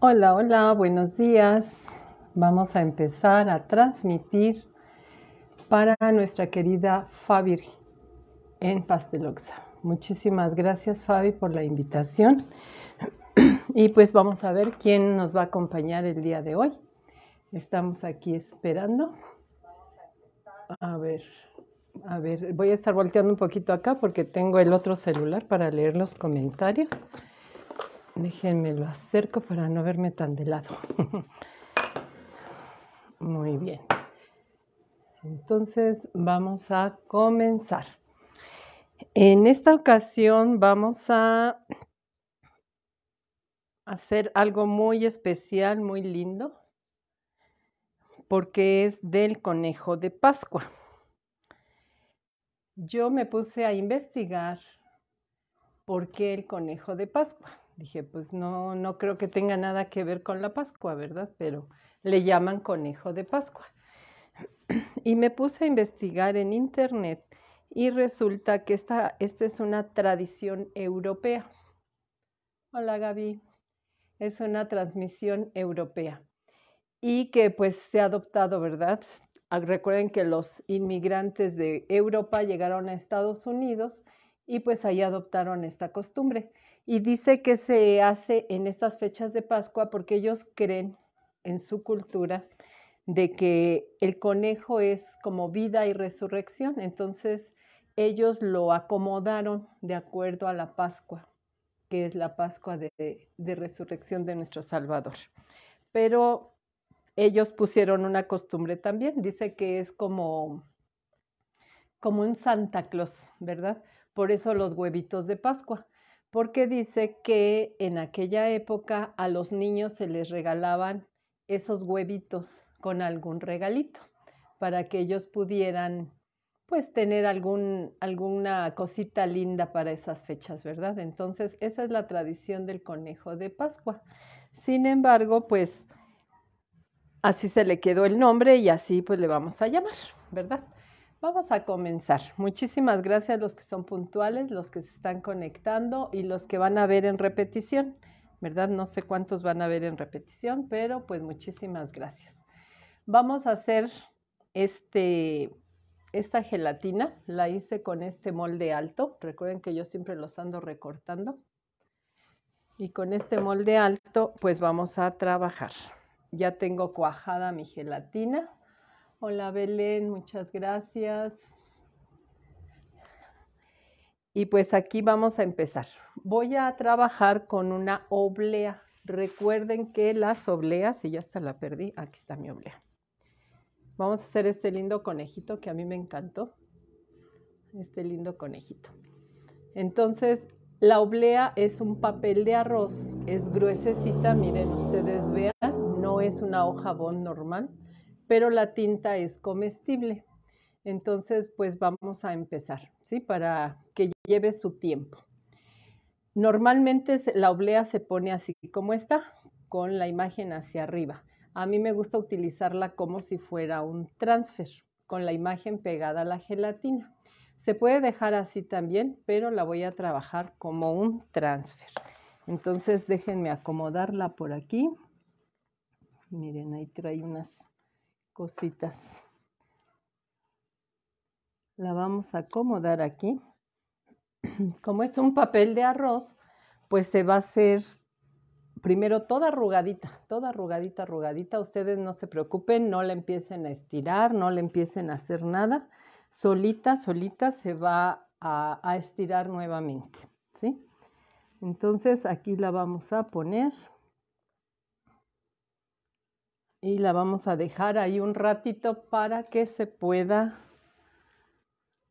Hola, hola, buenos días. Vamos a empezar a transmitir para nuestra querida Fabi en Pasteloxa. Muchísimas gracias Fabi por la invitación. Y pues vamos a ver quién nos va a acompañar el día de hoy. Estamos aquí esperando. A ver, a ver, voy a estar volteando un poquito acá porque tengo el otro celular para leer los comentarios. Déjenme lo acerco para no verme tan de lado. Muy bien. Entonces vamos a comenzar. En esta ocasión vamos a hacer algo muy especial, muy lindo, porque es del conejo de Pascua. Yo me puse a investigar por qué el conejo de Pascua. Dije, pues no, no creo que tenga nada que ver con la Pascua, ¿verdad? Pero le llaman conejo de Pascua. Y me puse a investigar en internet y resulta que esta, es una tradición europea. Hola Gaby, es una transmisión europea y que pues se ha adoptado, ¿verdad? Ah, recuerden que los inmigrantes de Europa llegaron a Estados Unidos y pues ahí adoptaron esta costumbre. Y dice que se hace en estas fechas de Pascua porque ellos creen en su cultura de que el conejo es como vida y resurrección. Entonces ellos lo acomodaron de acuerdo a la Pascua, que es la Pascua de, resurrección de nuestro Salvador. Pero ellos pusieron una costumbre también. Dice que es como, como un Santa Claus, ¿verdad? Por eso los huevitos de Pascua porque dice que en aquella época a los niños se les regalaban esos huevitos con algún regalito para que ellos pudieran pues tener algún, alguna cosita linda para esas fechas, ¿verdad? Entonces, esa es la tradición del conejo de Pascua. Sin embargo, pues así se le quedó el nombre y así pues le vamos a llamar, ¿verdad? Vamos a comenzar. Muchísimas gracias a los que son puntuales, los que se están conectando y los que van a ver en repetición. ¿Verdad? No sé cuántos van a ver en repetición, pero pues muchísimas gracias. Vamos a hacer este, esta gelatina. La hice con este molde alto. Recuerden que yo siempre los ando recortando. Y con este molde alto, pues vamos a trabajar. Ya tengo cuajada mi gelatina Hola Belén, muchas gracias. Y pues aquí vamos a empezar. Voy a trabajar con una oblea. Recuerden que las obleas, y ya hasta la perdí, aquí está mi oblea. Vamos a hacer este lindo conejito que a mí me encantó. Este lindo conejito. Entonces, la oblea es un papel de arroz. Es gruesecita, miren ustedes, vean, no es una hoja bond normal pero la tinta es comestible. Entonces, pues vamos a empezar, ¿sí? Para que lleve su tiempo. Normalmente la oblea se pone así como está, con la imagen hacia arriba. A mí me gusta utilizarla como si fuera un transfer, con la imagen pegada a la gelatina. Se puede dejar así también, pero la voy a trabajar como un transfer. Entonces déjenme acomodarla por aquí. Miren, ahí trae unas cositas. La vamos a acomodar aquí. Como es un papel de arroz, pues se va a hacer primero toda arrugadita, toda arrugadita, arrugadita. Ustedes no se preocupen, no la empiecen a estirar, no le empiecen a hacer nada. Solita, solita se va a, a estirar nuevamente, ¿sí? Entonces aquí la vamos a poner y la vamos a dejar ahí un ratito para que se pueda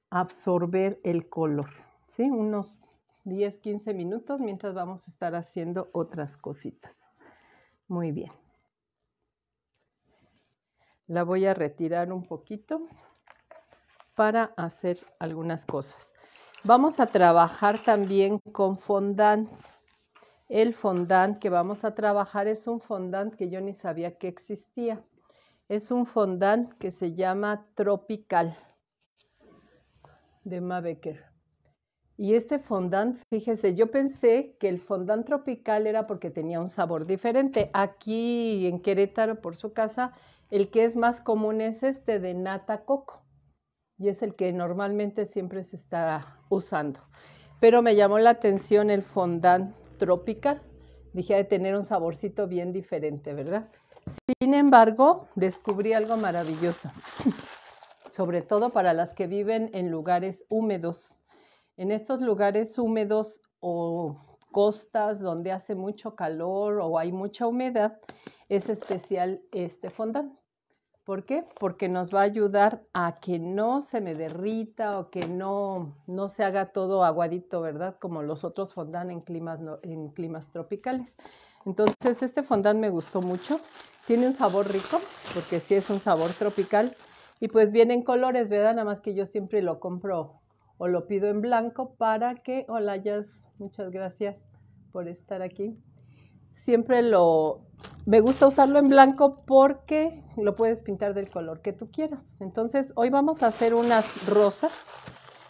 absorber el color, ¿sí? Unos 10, 15 minutos mientras vamos a estar haciendo otras cositas. Muy bien. La voy a retirar un poquito para hacer algunas cosas. Vamos a trabajar también con fondant. El fondant que vamos a trabajar es un fondant que yo ni sabía que existía. Es un fondant que se llama Tropical de Mabecker. Y este fondant, fíjese, yo pensé que el fondant tropical era porque tenía un sabor diferente. Aquí en Querétaro, por su casa, el que es más común es este de nata coco. Y es el que normalmente siempre se está usando. Pero me llamó la atención el fondant tropical. Dije, de tener un saborcito bien diferente, ¿verdad? Sin embargo, descubrí algo maravilloso, sobre todo para las que viven en lugares húmedos. En estos lugares húmedos o costas donde hace mucho calor o hay mucha humedad, es especial este fondant. ¿Por qué? Porque nos va a ayudar a que no se me derrita o que no, no se haga todo aguadito, ¿verdad? Como los otros fondant en climas, en climas tropicales. Entonces, este fondant me gustó mucho. Tiene un sabor rico, porque sí es un sabor tropical. Y pues viene en colores, ¿verdad? Nada más que yo siempre lo compro o lo pido en blanco para que... Hola, Jazz, muchas gracias por estar aquí siempre lo, me gusta usarlo en blanco porque lo puedes pintar del color que tú quieras. Entonces hoy vamos a hacer unas rosas.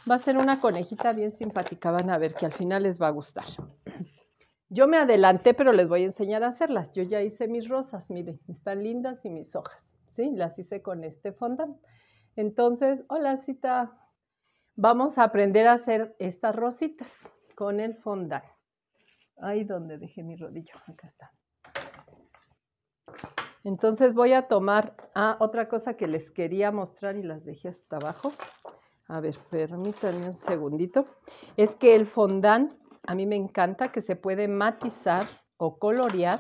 Va a ser una conejita bien simpática, van a ver que al final les va a gustar. Yo me adelanté, pero les voy a enseñar a hacerlas. Yo ya hice mis rosas, miren, están lindas y mis hojas, ¿sí? Las hice con este fondant. Entonces, hola cita, vamos a aprender a hacer estas rositas con el fondant ahí donde dejé mi rodillo, acá está. Entonces voy a tomar, ah, otra cosa que les quería mostrar y las dejé hasta abajo. A ver, permítanme un segundito. Es que el fondant, a mí me encanta que se puede matizar o colorear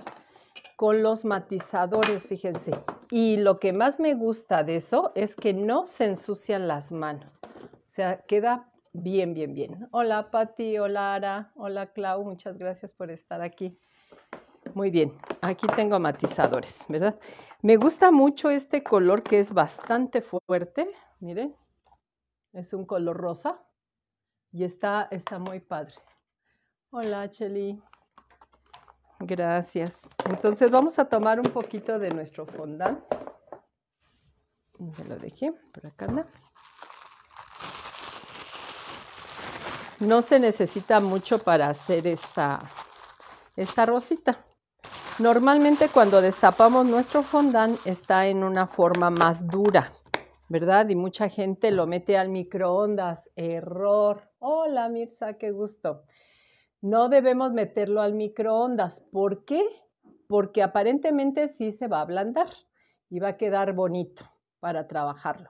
con los matizadores, fíjense. Y lo que más me gusta de eso es que no se ensucian las manos. O sea, queda Bien, bien, bien. Hola Pati, hola Ara, hola Clau, muchas gracias por estar aquí. Muy bien, aquí tengo matizadores, ¿verdad? Me gusta mucho este color que es bastante fuerte, miren, es un color rosa y está, está muy padre. Hola Chely. gracias. Entonces vamos a tomar un poquito de nuestro fondant. Se lo dejé, por acá No se necesita mucho para hacer esta, esta rosita. Normalmente cuando destapamos nuestro fondant está en una forma más dura, ¿verdad? Y mucha gente lo mete al microondas. Error. Hola Mirza, qué gusto. No debemos meterlo al microondas. ¿Por qué? Porque aparentemente sí se va a ablandar y va a quedar bonito para trabajarlo.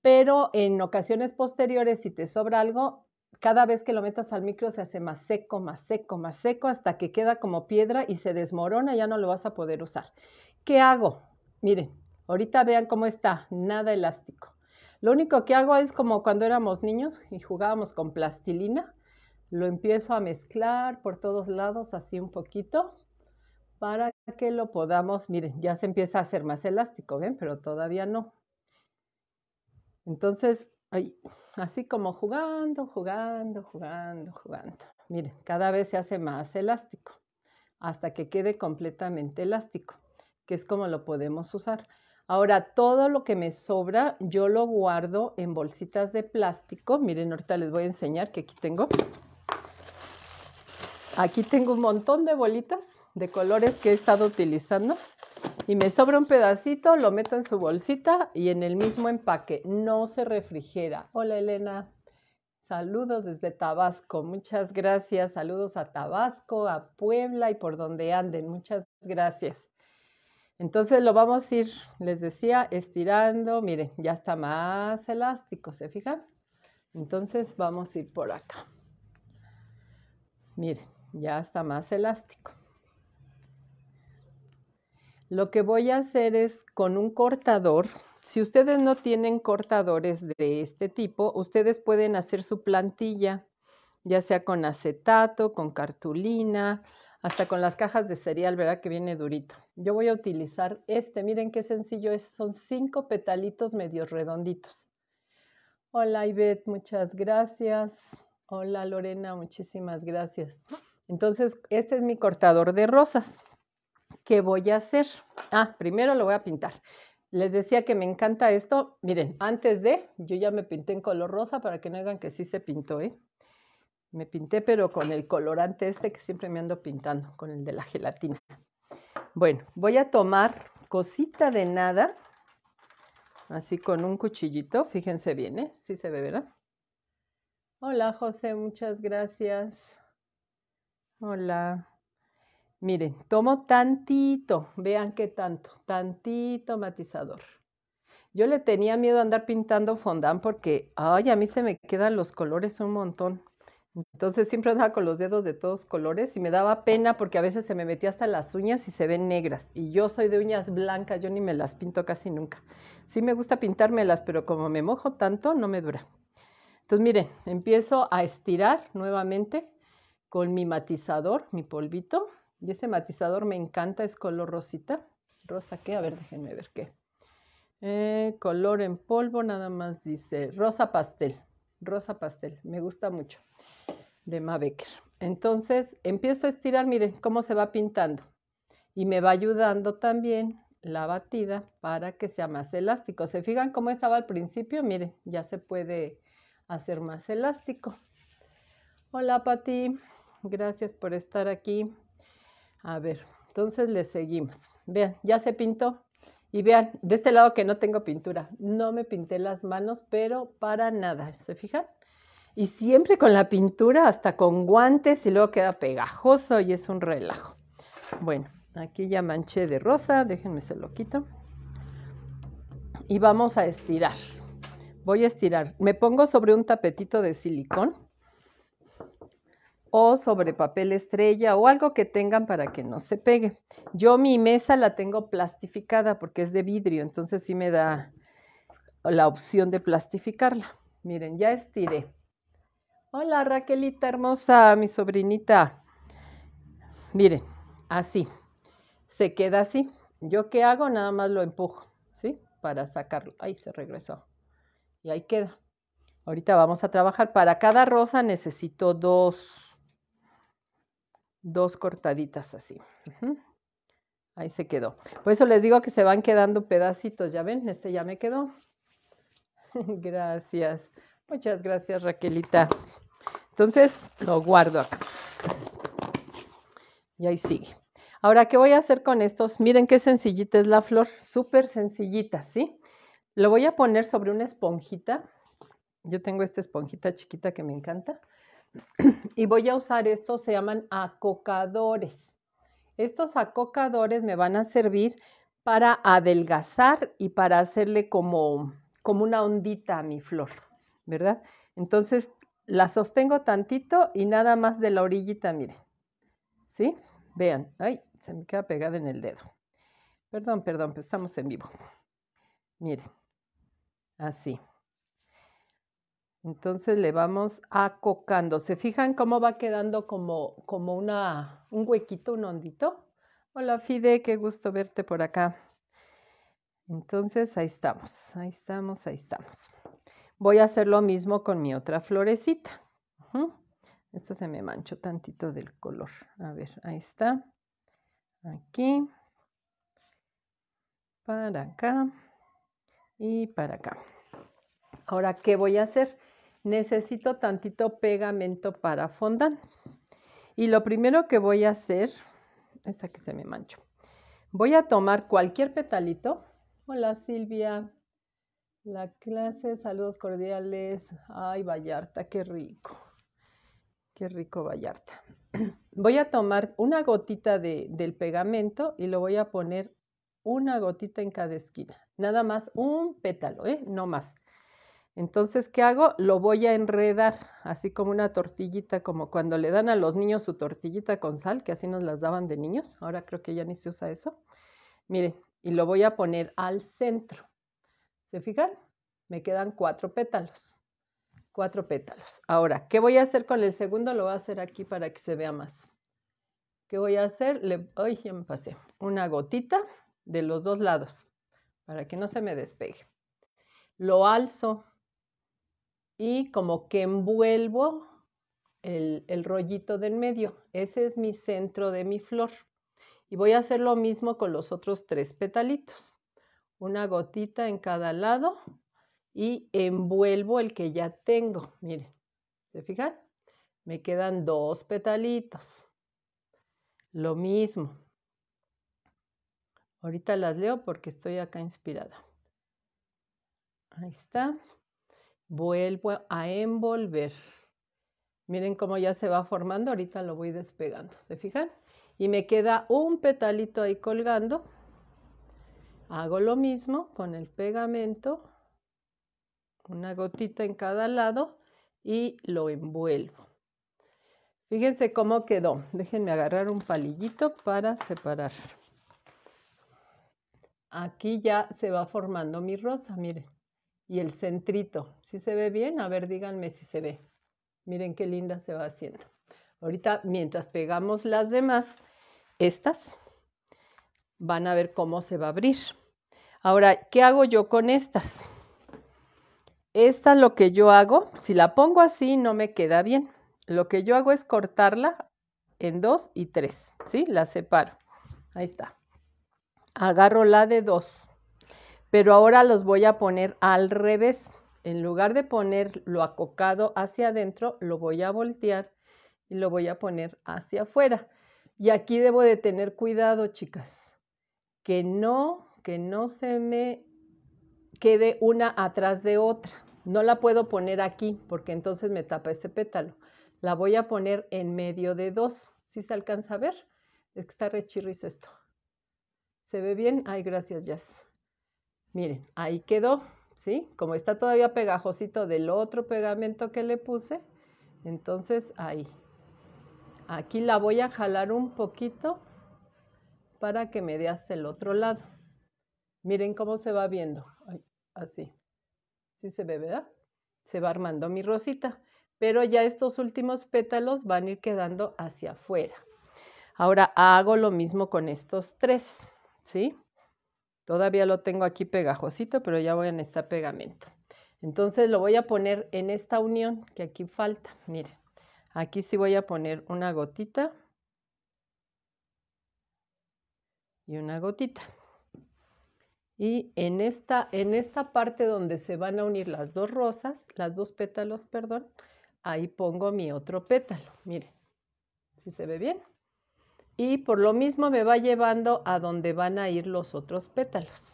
Pero en ocasiones posteriores, si te sobra algo, cada vez que lo metas al micro se hace más seco, más seco, más seco, hasta que queda como piedra y se desmorona, ya no lo vas a poder usar. ¿Qué hago? Miren, ahorita vean cómo está, nada elástico. Lo único que hago es como cuando éramos niños y jugábamos con plastilina, lo empiezo a mezclar por todos lados así un poquito para que lo podamos, miren, ya se empieza a hacer más elástico, ¿ven? Pero todavía no. Entonces, así como jugando, jugando, jugando, jugando. Miren, cada vez se hace más elástico hasta que quede completamente elástico, que es como lo podemos usar. Ahora, todo lo que me sobra, yo lo guardo en bolsitas de plástico. Miren, ahorita les voy a enseñar que aquí tengo. Aquí tengo un montón de bolitas de colores que he estado utilizando y me sobra un pedacito, lo meto en su bolsita y en el mismo empaque. No se refrigera. Hola Elena, saludos desde Tabasco. Muchas gracias. Saludos a Tabasco, a Puebla y por donde anden. Muchas gracias. Entonces lo vamos a ir, les decía, estirando. Miren, ya está más elástico, ¿se fijan? Entonces vamos a ir por acá. Miren, ya está más elástico. Lo que voy a hacer es con un cortador. Si ustedes no tienen cortadores de este tipo, ustedes pueden hacer su plantilla, ya sea con acetato, con cartulina, hasta con las cajas de cereal, ¿verdad? Que viene durito. Yo voy a utilizar este, miren qué sencillo es, son cinco petalitos medio redonditos. Hola Ivet, muchas gracias. Hola Lorena, muchísimas gracias. Entonces, este es mi cortador de rosas. ¿qué voy a hacer? Ah, primero lo voy a pintar. Les decía que me encanta esto. Miren, antes de, yo ya me pinté en color rosa para que no hagan que sí se pintó, ¿eh? Me pinté, pero con el colorante este que siempre me ando pintando, con el de la gelatina. Bueno, voy a tomar cosita de nada, así con un cuchillito. Fíjense bien, ¿eh? Sí se ve, ¿verdad? Hola, José, muchas gracias. Hola. Miren, tomo tantito, vean qué tanto, tantito matizador. Yo le tenía miedo a andar pintando fondant porque, ay, a mí se me quedan los colores un montón. Entonces siempre andaba con los dedos de todos colores y me daba pena porque a veces se me metía hasta las uñas y se ven negras. Y yo soy de uñas blancas, yo ni me las pinto casi nunca. Sí me gusta pintármelas, pero como me mojo tanto, no me dura. Entonces miren, empiezo a estirar nuevamente con mi matizador, mi polvito. Y ese matizador me encanta, es color rosita. Rosa, ¿qué? A ver, déjenme ver qué. Eh, color en polvo, nada más dice rosa pastel. Rosa pastel, me gusta mucho. De Mabecker. Entonces empiezo a estirar, miren cómo se va pintando. Y me va ayudando también la batida para que sea más elástico. ¿Se fijan cómo estaba al principio? Miren, ya se puede hacer más elástico. Hola Pati, gracias por estar aquí. A ver, entonces le seguimos. Vean, ya se pintó. Y vean, de este lado que no tengo pintura, no me pinté las manos, pero para nada, ¿se fijan? Y siempre con la pintura, hasta con guantes y luego queda pegajoso y es un relajo. Bueno, aquí ya manché de rosa, déjenme se lo quito. Y vamos a estirar. Voy a estirar. Me pongo sobre un tapetito de silicón o sobre papel estrella o algo que tengan para que no se pegue. Yo mi mesa la tengo plastificada porque es de vidrio, entonces sí me da la opción de plastificarla. Miren, ya estiré. Hola Raquelita hermosa, mi sobrinita. Miren, así. Se queda así. Yo qué hago, nada más lo empujo, ¿sí? Para sacarlo. Ahí se regresó. Y ahí queda. Ahorita vamos a trabajar. Para cada rosa necesito dos dos cortaditas así. Ahí se quedó. Por eso les digo que se van quedando pedacitos, ya ven, este ya me quedó. gracias. Muchas gracias, Raquelita. Entonces lo guardo acá. Y ahí sigue. Ahora, ¿qué voy a hacer con estos? Miren qué sencillita es la flor, súper sencillita, ¿sí? Lo voy a poner sobre una esponjita. Yo tengo esta esponjita chiquita que me encanta y voy a usar estos, se llaman acocadores. Estos acocadores me van a servir para adelgazar y para hacerle como, como una ondita a mi flor, ¿verdad? Entonces la sostengo tantito y nada más de la orillita, miren, ¿sí? Vean, ay, se me queda pegada en el dedo. Perdón, perdón, pero estamos en vivo. Miren, así. Entonces le vamos acocando. ¿Se fijan cómo va quedando como, como un huequito, un ondito. Hola Fide, qué gusto verte por acá. Entonces ahí estamos, ahí estamos, ahí estamos. Voy a hacer lo mismo con mi otra florecita. Esto Esta se me manchó tantito del color. A ver, ahí está. Aquí. Para acá. Y para acá. Ahora, ¿qué voy a hacer? necesito tantito pegamento para fondant. Y lo primero que voy a hacer, esta que se me mancho, voy a tomar cualquier petalito. Hola Silvia, la clase, saludos cordiales. Ay, Vallarta, qué rico. Qué rico Vallarta. Voy a tomar una gotita de, del pegamento y lo voy a poner una gotita en cada esquina. Nada más un pétalo, ¿eh? No más. Entonces, ¿qué hago? Lo voy a enredar, así como una tortillita, como cuando le dan a los niños su tortillita con sal, que así nos las daban de niños. Ahora creo que ya ni se usa eso. Miren, y lo voy a poner al centro. ¿Se fijan? Me quedan cuatro pétalos. Cuatro pétalos. Ahora, ¿qué voy a hacer con el segundo? Lo voy a hacer aquí para que se vea más. ¿Qué voy a hacer? Le, ay, ya me pasé. Una gotita de los dos lados para que no se me despegue. Lo alzo y como que envuelvo el, rollito del medio. Ese es mi centro de mi flor. Y voy a hacer lo mismo con los otros tres petalitos. Una gotita en cada lado y envuelvo el que ya tengo. Miren, ¿se fijan? Me quedan dos petalitos. Lo mismo. Ahorita las leo porque estoy acá inspirada. Ahí está vuelvo a envolver. Miren cómo ya se va formando, ahorita lo voy despegando, ¿se fijan? Y me queda un petalito ahí colgando. Hago lo mismo con el pegamento, una gotita en cada lado y lo envuelvo. Fíjense cómo quedó. Déjenme agarrar un palillito para separar. Aquí ya se va formando mi rosa, miren y el centrito. Si se ve bien, a ver, díganme si se ve. Miren qué linda se va haciendo. Ahorita, mientras pegamos las demás, estas, van a ver cómo se va a abrir. Ahora, ¿qué hago yo con estas? Esta lo que yo hago, si la pongo así no me queda bien. Lo que yo hago es cortarla en dos y tres, ¿sí? La separo. Ahí está. Agarro la de dos pero ahora los voy a poner al revés. En lugar de ponerlo acocado hacia adentro, lo voy a voltear y lo voy a poner hacia afuera. Y aquí debo de tener cuidado, chicas, que no, que no se me quede una atrás de otra. No la puedo poner aquí porque entonces me tapa ese pétalo. La voy a poner en medio de dos. Si se alcanza a ver? Es que está rechirris esto. ¿Se ve bien? Ay, gracias, Jess. Miren, ahí quedó, ¿sí? Como está todavía pegajosito del otro pegamento que le puse, entonces ahí. Aquí la voy a jalar un poquito para que me dé hasta el otro lado. Miren cómo se va viendo, así. Sí se ve, ¿verdad? Se va armando mi rosita, pero ya estos últimos pétalos van a ir quedando hacia afuera. Ahora hago lo mismo con estos tres, ¿sí? Todavía lo tengo aquí pegajosito, pero ya voy a necesitar pegamento. Entonces lo voy a poner en esta unión que aquí falta. Miren, aquí sí voy a poner una gotita y una gotita. Y en esta, en esta parte donde se van a unir las dos rosas, las dos pétalos, perdón, ahí pongo mi otro pétalo. Miren, si se ve bien y por lo mismo me va llevando a donde van a ir los otros pétalos.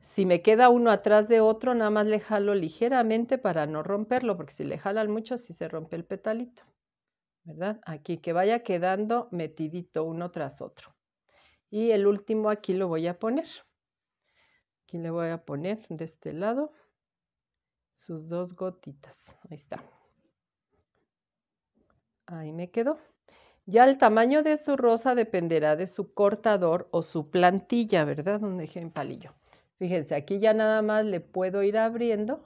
Si me queda uno atrás de otro, nada más le jalo ligeramente para no romperlo, porque si le jalan mucho, sí se rompe el petalito. ¿Verdad? Aquí que vaya quedando metidito uno tras otro. Y el último aquí lo voy a poner. Aquí le voy a poner de este lado sus dos gotitas. Ahí está. Ahí me quedó. Ya el tamaño de su rosa dependerá de su cortador o su plantilla, ¿verdad? Donde dejen palillo. Fíjense, aquí ya nada más le puedo ir abriendo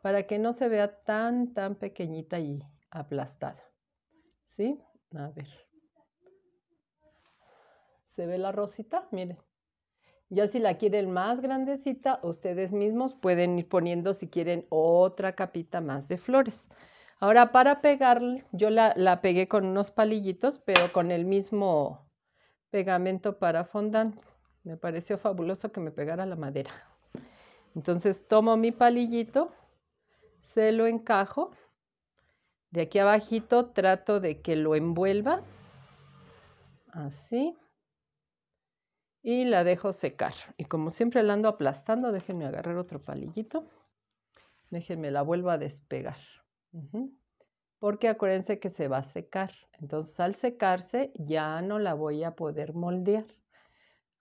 para que no se vea tan, tan pequeñita y aplastada. ¿Sí? A ver. ¿Se ve la rosita? Miren. Ya si la quieren más grandecita, ustedes mismos pueden ir poniendo si quieren otra capita más de flores. Ahora para pegar, yo la, pegué con unos palillitos, pero con el mismo pegamento para fondant. Me pareció fabuloso que me pegara la madera. Entonces tomo mi palillito, se lo encajo. De aquí abajito trato de que lo envuelva. Así. Y la dejo secar. Y como siempre la ando aplastando, déjenme agarrar otro palillito. Déjenme la vuelvo a despegar. Porque acuérdense que se va a secar. Entonces al secarse ya no la voy a poder moldear.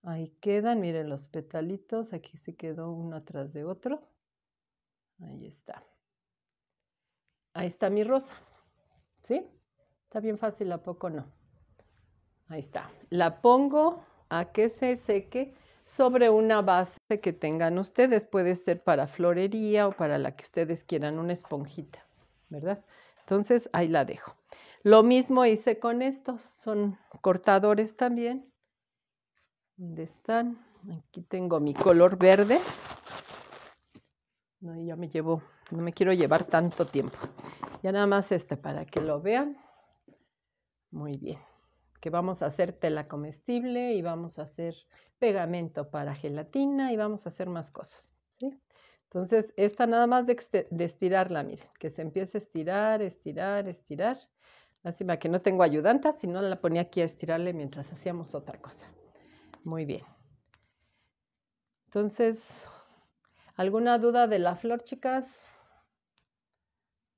Ahí quedan, miren los petalitos, aquí se quedó uno atrás de otro. Ahí está. Ahí está mi rosa. ¿Sí? Está bien fácil, ¿a poco no? Ahí está. La pongo a que se seque sobre una base que tengan ustedes. Puede ser para florería o para la que ustedes quieran, una esponjita. ¿verdad? Entonces ahí la dejo. Lo mismo hice con estos, son cortadores también. ¿Dónde están? Aquí tengo mi color verde. No, ya me llevo, no me quiero llevar tanto tiempo. Ya nada más este para que lo vean. Muy bien. Que vamos a hacer tela comestible y vamos a hacer pegamento para gelatina y vamos a hacer más cosas. Entonces, esta nada más de, estirarla, miren, que se empiece a estirar, estirar, estirar. Lástima que no tengo ayudanta, si no la ponía aquí a estirarle mientras hacíamos otra cosa. Muy bien. Entonces, ¿alguna duda de la flor, chicas?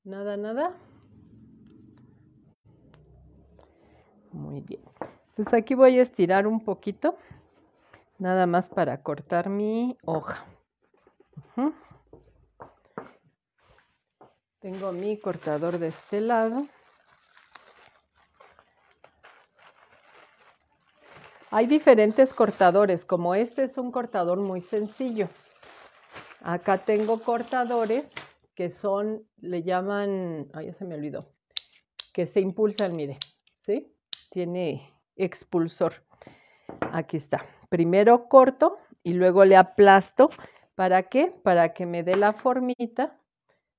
Nada, nada. Muy bien. Entonces, pues, aquí voy a estirar un poquito, nada más para cortar mi hoja. Tengo mi cortador de este lado. Hay diferentes cortadores, como este es un cortador muy sencillo. Acá tengo cortadores que son, le llaman, ay, ya se me olvidó, que se impulsan, mire, ¿sí? Tiene expulsor. Aquí está. Primero corto y luego le aplasto ¿Para qué? Para que me dé la formita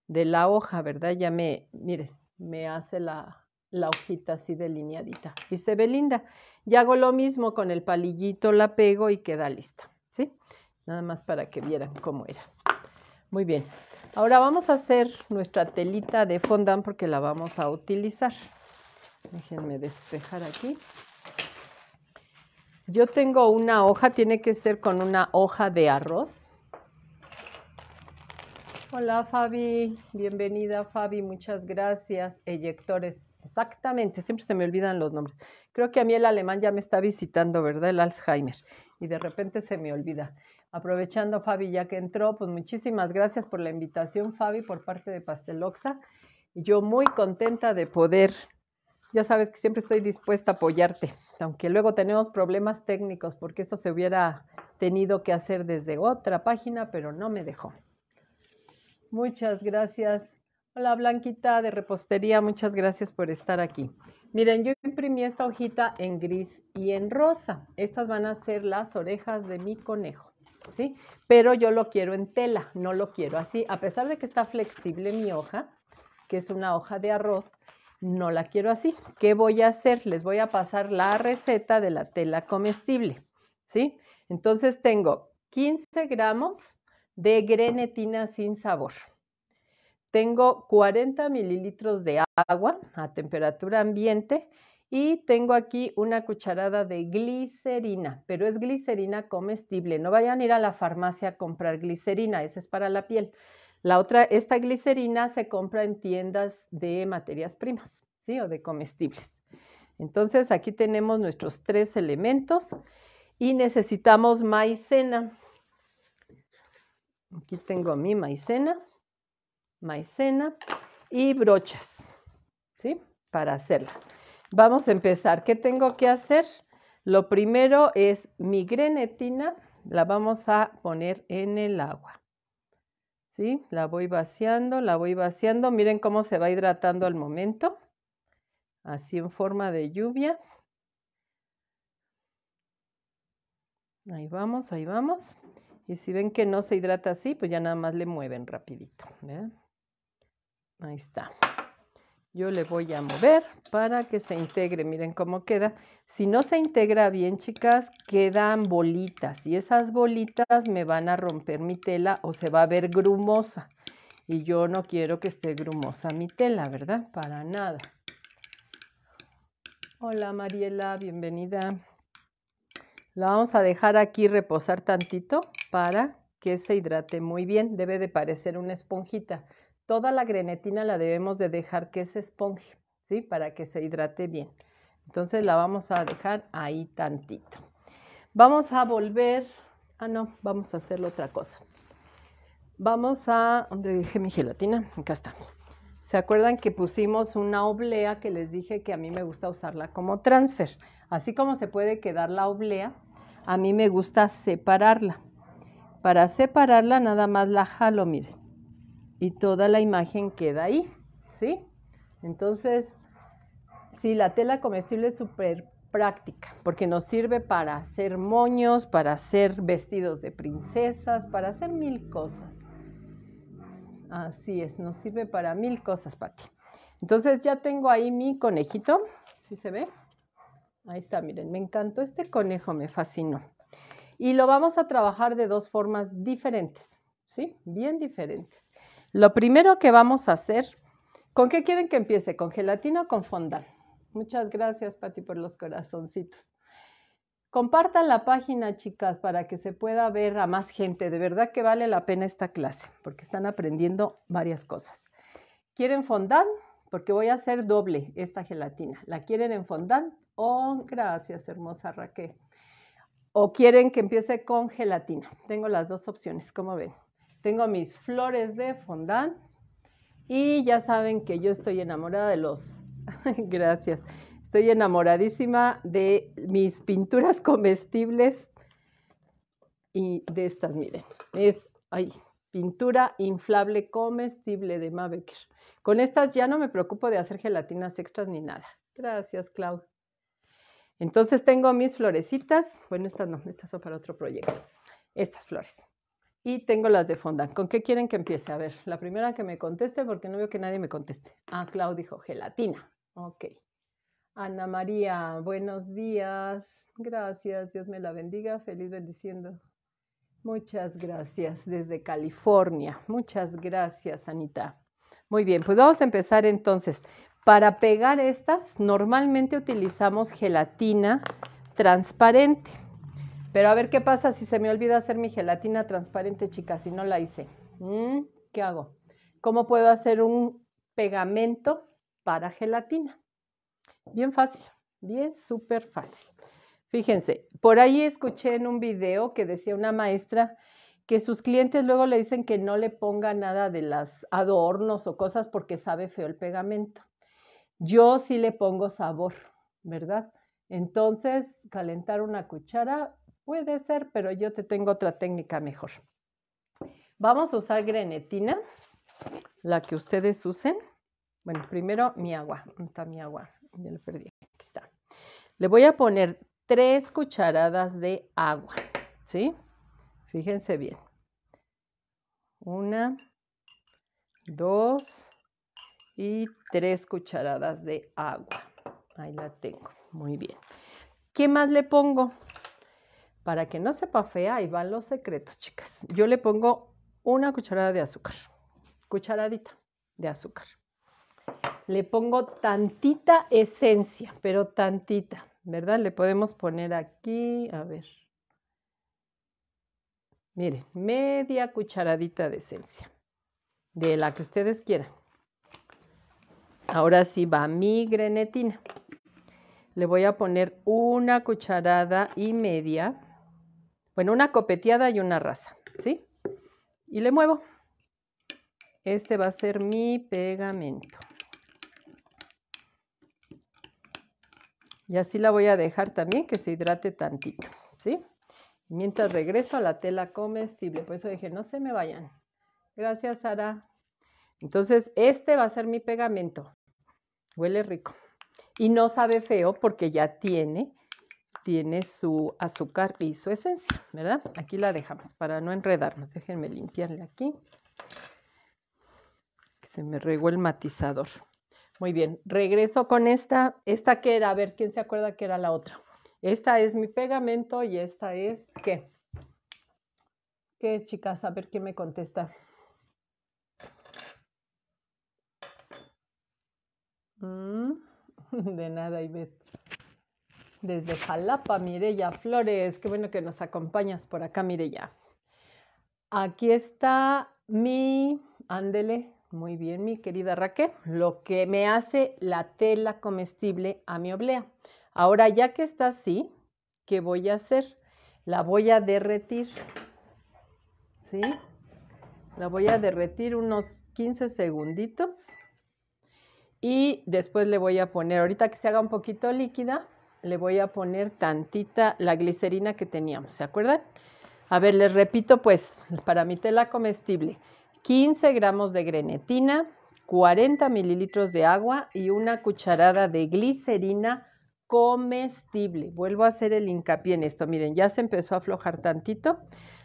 de la hoja, ¿verdad? Ya me, mire, me hace la, hojita así delineadita y se ve linda. Y hago lo mismo con el palillito, la pego y queda lista, ¿sí? Nada más para que vieran cómo era. Muy bien, ahora vamos a hacer nuestra telita de fondant porque la vamos a utilizar. Déjenme despejar aquí. Yo tengo una hoja, tiene que ser con una hoja de arroz Hola Fabi, bienvenida Fabi, muchas gracias. Eyectores, exactamente, siempre se me olvidan los nombres. Creo que a mí el alemán ya me está visitando, ¿verdad? El Alzheimer. Y de repente se me olvida. Aprovechando Fabi ya que entró, pues muchísimas gracias por la invitación Fabi por parte de Pasteloxa. Y yo muy contenta de poder, ya sabes que siempre estoy dispuesta a apoyarte, aunque luego tenemos problemas técnicos porque esto se hubiera tenido que hacer desde otra página, pero no me dejó. Muchas gracias. Hola Blanquita de Repostería, muchas gracias por estar aquí. Miren, yo imprimí esta hojita en gris y en rosa. Estas van a ser las orejas de mi conejo, ¿sí? Pero yo lo quiero en tela, no lo quiero así. A pesar de que está flexible mi hoja, que es una hoja de arroz, no la quiero así. ¿Qué voy a hacer? Les voy a pasar la receta de la tela comestible, ¿sí? Entonces tengo 15 gramos de grenetina sin sabor. Tengo 40 mililitros de agua a temperatura ambiente y tengo aquí una cucharada de glicerina, pero es glicerina comestible. No vayan a ir a la farmacia a comprar glicerina, esa es para la piel. La otra, esta glicerina se compra en tiendas de materias primas, ¿sí? O de comestibles. Entonces aquí tenemos nuestros tres elementos y necesitamos maicena. Aquí tengo mi maicena, maicena y brochas, ¿sí? Para hacerla. Vamos a empezar. ¿Qué tengo que hacer? Lo primero es mi grenetina, la vamos a poner en el agua. ¿Sí? La voy vaciando, la voy vaciando. Miren cómo se va hidratando al momento. Así en forma de lluvia. Ahí vamos, ahí vamos. Y si ven que no se hidrata así, pues ya nada más le mueven rapidito. Ahí está. Yo le voy a mover para que se integre. Miren cómo queda. Si no se integra bien, chicas, quedan bolitas. Y esas bolitas me van a romper mi tela o se va a ver grumosa. Y yo no quiero que esté grumosa mi tela, ¿verdad? Para nada. Hola Mariela, bienvenida. La vamos a dejar aquí reposar tantito para que se hidrate muy bien. Debe de parecer una esponjita. Toda la grenetina la debemos de dejar que se esponje, ¿sí? Para que se hidrate bien. Entonces la vamos a dejar ahí tantito. Vamos a volver. Ah, no, vamos a hacer otra cosa. Vamos a... ¿Dónde dejé mi gelatina? Acá está. ¿Se acuerdan que pusimos una oblea que les dije que a mí me gusta usarla como transfer? Así como se puede quedar la oblea, a mí me gusta separarla. Para separarla nada más la jalo, miren. Y toda la imagen queda ahí, ¿sí? Entonces, sí, la tela comestible es súper práctica, porque nos sirve para hacer moños, para hacer vestidos de princesas, para hacer mil cosas. Así es, nos sirve para mil cosas, Pati. Entonces ya tengo ahí mi conejito, ¿sí se ve? Ahí está, miren, me encantó este conejo, me fascinó. Y lo vamos a trabajar de dos formas diferentes, ¿sí? Bien diferentes. Lo primero que vamos a hacer, ¿con qué quieren que empiece? ¿Con gelatina o con fondant? Muchas gracias, Pati, por los corazoncitos. Compartan la página, chicas, para que se pueda ver a más gente. De verdad que vale la pena esta clase, porque están aprendiendo varias cosas. ¿Quieren fondant? porque voy a hacer doble esta gelatina. ¿La quieren en fondant? Oh, gracias, hermosa Raquel. O quieren que empiece con gelatina. Tengo las dos opciones, como ven. Tengo mis flores de fondant y ya saben que yo estoy enamorada de los... gracias. Estoy enamoradísima de mis pinturas comestibles y de estas, miren. Es, ahí pintura inflable comestible de Mabecker. Con estas ya no me preocupo de hacer gelatinas extras ni nada. Gracias, Clau. Entonces tengo mis florecitas. Bueno, estas no, estas son para otro proyecto. Estas flores. Y tengo las de fondant. ¿Con qué quieren que empiece? A ver, la primera que me conteste, porque no veo que nadie me conteste. Ah, Clau dijo, gelatina. Ok. Ana María, buenos días. Gracias, Dios me la bendiga. Feliz bendiciendo Muchas gracias desde California. Muchas gracias, Anita. Muy bien, pues vamos a empezar entonces. Para pegar estas, normalmente utilizamos gelatina transparente. Pero a ver qué pasa si se me olvida hacer mi gelatina transparente, chicas, si no la hice. Mm, ¿Qué hago? ¿Cómo puedo hacer un pegamento para gelatina? Bien fácil, bien súper fácil. Fíjense, por ahí escuché en un video que decía una maestra que sus clientes luego le dicen que no le ponga nada de las adornos o cosas porque sabe feo el pegamento. Yo sí le pongo sabor, ¿verdad? Entonces, calentar una cuchara puede ser, pero yo te tengo otra técnica mejor. Vamos a usar grenetina, la que ustedes usen. Bueno, primero mi agua. está mi agua? Ya lo perdí. Aquí está. Le voy a poner Tres cucharadas de agua, ¿sí? Fíjense bien. Una, dos y tres cucharadas de agua. Ahí la tengo. Muy bien. ¿Qué más le pongo? Para que no sepa fea, ahí van los secretos, chicas. Yo le pongo una cucharada de azúcar. Cucharadita de azúcar. Le pongo tantita esencia, pero tantita. ¿verdad? Le podemos poner aquí, a ver. Miren, media cucharadita de esencia, de la que ustedes quieran. Ahora sí va mi grenetina. Le voy a poner una cucharada y media, bueno, una copeteada y una raza, ¿sí? Y le muevo. Este va a ser mi pegamento. Y así la voy a dejar también que se hidrate tantito, ¿sí? Mientras regreso a la tela comestible, por eso dije, no se me vayan. Gracias, Sara. Entonces, este va a ser mi pegamento. Huele rico. Y no sabe feo porque ya tiene, tiene su azúcar y su esencia, ¿verdad? Aquí la dejamos para no enredarnos. Déjenme limpiarle aquí. se me regó el matizador. Muy bien, regreso con esta. ¿Esta que era? A ver, ¿quién se acuerda que era la otra? Esta es mi pegamento y esta es qué. ¿Qué es, chicas? A ver quién me contesta. Mm, de nada, Ivette. Desde Jalapa, Mirella Flores. Qué bueno que nos acompañas por acá, Mirella. Aquí está mi, ándele, muy bien, mi querida Raquel, lo que me hace la tela comestible a mi oblea. Ahora ya que está así, ¿qué voy a hacer? La voy a derretir, ¿sí? La voy a derretir unos 15 segunditos y después le voy a poner, ahorita que se haga un poquito líquida, le voy a poner tantita la glicerina que teníamos, ¿se acuerdan? A ver, les repito pues, para mi tela comestible, 15 gramos de grenetina, 40 mililitros de agua y una cucharada de glicerina comestible. Vuelvo a hacer el hincapié en esto. Miren, ya se empezó a aflojar tantito.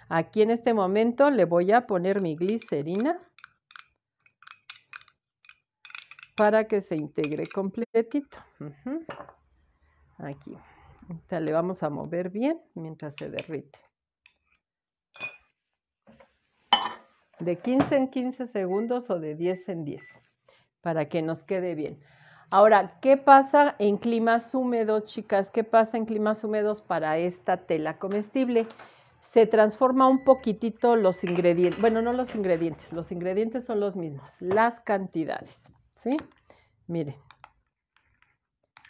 Aquí en este momento le voy a poner mi glicerina para que se integre completito. Aquí. le vamos a mover bien mientras se derrite. de 15 en 15 segundos o de 10 en 10, para que nos quede bien. Ahora, ¿qué pasa en climas húmedos, chicas? ¿Qué pasa en climas húmedos para esta tela comestible? Se transforma un poquitito los ingredientes, bueno, no los ingredientes, los ingredientes son los mismos, las cantidades, ¿sí? Miren,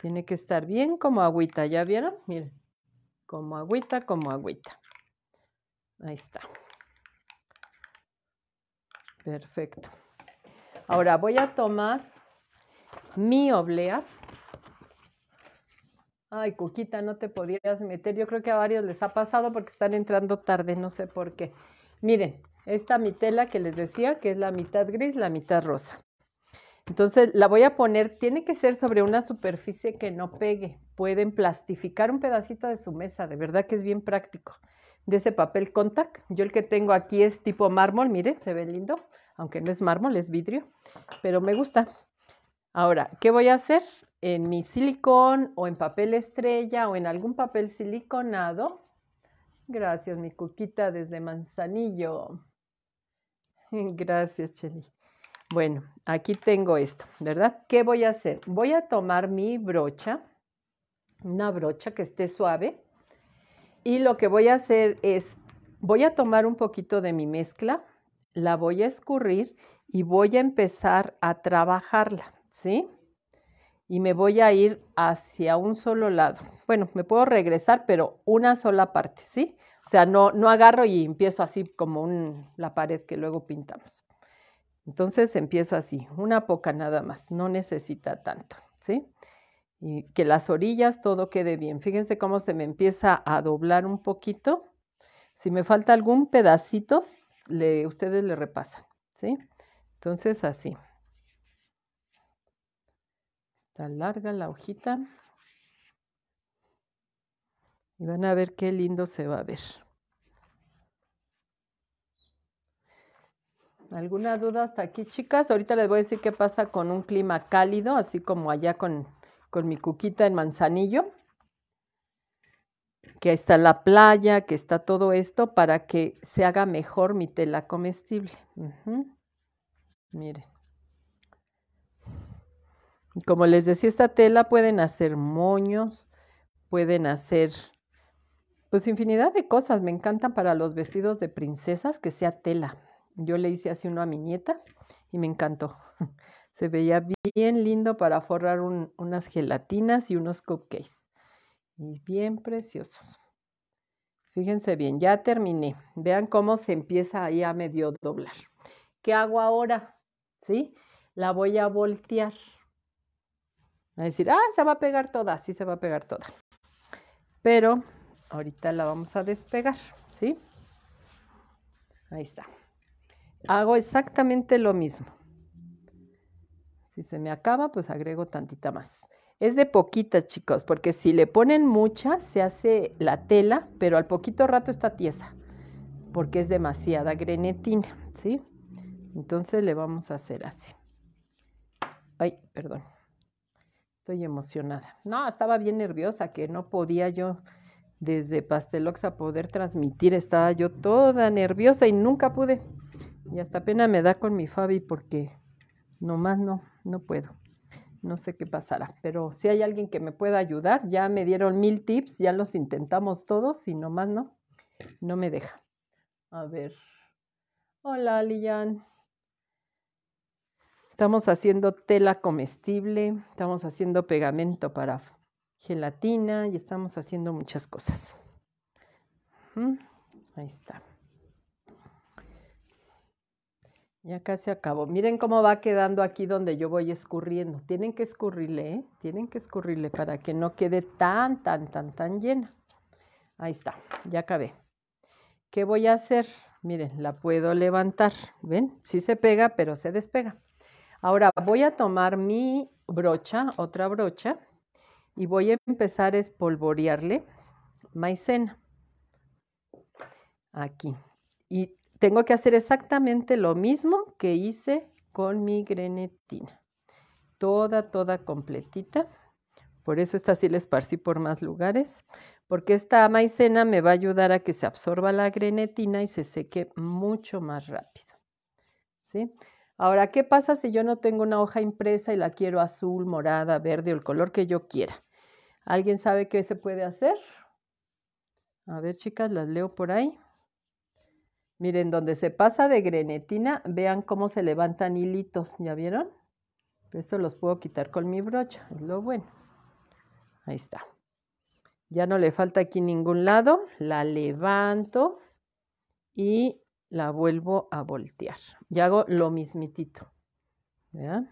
tiene que estar bien como agüita, ¿ya vieron? Miren, como agüita, como agüita. Ahí está. Perfecto. Ahora voy a tomar mi oblea. Ay, Cuquita, no te podías meter. Yo creo que a varios les ha pasado porque están entrando tarde, no sé por qué. Miren, esta mi tela que les decía, que es la mitad gris, la mitad rosa. Entonces la voy a poner, tiene que ser sobre una superficie que no pegue. Pueden plastificar un pedacito de su mesa, de verdad que es bien práctico de ese papel contact. Yo el que tengo aquí es tipo mármol, mire, se ve lindo, aunque no es mármol, es vidrio, pero me gusta. Ahora, ¿qué voy a hacer? En mi silicón o en papel estrella o en algún papel siliconado. Gracias, mi cuquita desde Manzanillo. Gracias, Cheli. Bueno, aquí tengo esto, ¿verdad? ¿Qué voy a hacer? Voy a tomar mi brocha, una brocha que esté suave, y lo que voy a hacer es, voy a tomar un poquito de mi mezcla, la voy a escurrir y voy a empezar a trabajarla, ¿sí? Y me voy a ir hacia un solo lado. Bueno, me puedo regresar, pero una sola parte, ¿sí? O sea, no, no agarro y empiezo así como la pared que luego pintamos. Entonces empiezo así, una poca nada más, no necesita tanto, ¿sí? y que las orillas todo quede bien. Fíjense cómo se me empieza a doblar un poquito. Si me falta algún pedacito, le, ustedes le repasan, ¿sí? Entonces así. Está larga la hojita. Y van a ver qué lindo se va a ver. ¿Alguna duda hasta aquí, chicas? Ahorita les voy a decir qué pasa con un clima cálido, así como allá con con mi cuquita en manzanillo, que está la playa, que está todo esto para que se haga mejor mi tela comestible. Como les decía, esta tela pueden hacer moños, pueden hacer pues infinidad de cosas. Me encantan para los vestidos de princesas que sea tela. Yo le hice así uno a mi nieta y me encantó. Se veía bien lindo para forrar unas gelatinas y unos cupcakes. Y bien preciosos. Fíjense bien, ya terminé. Vean cómo se empieza ahí a medio doblar. ¿Qué hago ahora? ¿Sí? La voy a voltear. a decir, ah, se va a pegar toda. Sí, se va a pegar toda. Pero ahorita la vamos a despegar, ¿sí? Ahí está. Hago exactamente lo mismo. Si se me acaba, pues agrego tantita más. Es de poquita, chicos, porque si le ponen mucha, se hace la tela, pero al poquito rato está tiesa, porque es demasiada grenetina, ¿sí? Entonces le vamos a hacer así. Ay, perdón. Estoy emocionada. No, estaba bien nerviosa que no podía yo desde Pastelox a poder transmitir. Estaba yo toda nerviosa y nunca pude. Y hasta pena me da con mi Fabi porque Nomás no, no puedo. No sé qué pasará, pero si hay alguien que me pueda ayudar, ya me dieron mil tips, ya los intentamos todos y nomás no, no me deja. A ver. Hola, Lian. Estamos haciendo tela comestible, estamos haciendo pegamento para gelatina y estamos haciendo muchas cosas. Ahí está. Ya casi acabó. Miren cómo va quedando aquí donde yo voy escurriendo. Tienen que escurrirle, ¿eh? Tienen que escurrirle para que no quede tan, tan, tan, tan llena. Ahí está, ya acabé. ¿Qué voy a hacer? Miren, la puedo levantar. ¿Ven? Sí se pega, pero se despega. Ahora voy a tomar mi brocha, otra brocha, y voy a empezar a espolvorearle maicena. Aquí. Y tengo que hacer exactamente lo mismo que hice con mi grenetina. Toda, toda completita. Por eso esta sí la esparcí por más lugares, porque esta maicena me va a ayudar a que se absorba la grenetina y se seque mucho más rápido. Ahora, ¿qué pasa si yo no tengo una hoja impresa y la quiero azul, morada, verde o el color que yo quiera? ¿Alguien sabe qué se puede hacer? A ver, chicas, las leo por ahí. Miren, donde se pasa de grenetina, vean cómo se levantan hilitos, ¿ya vieron? Esto los puedo quitar con mi brocha, es lo bueno. Ahí está. Ya no le falta aquí ningún lado, la levanto y la vuelvo a voltear. Y hago lo mismitito. A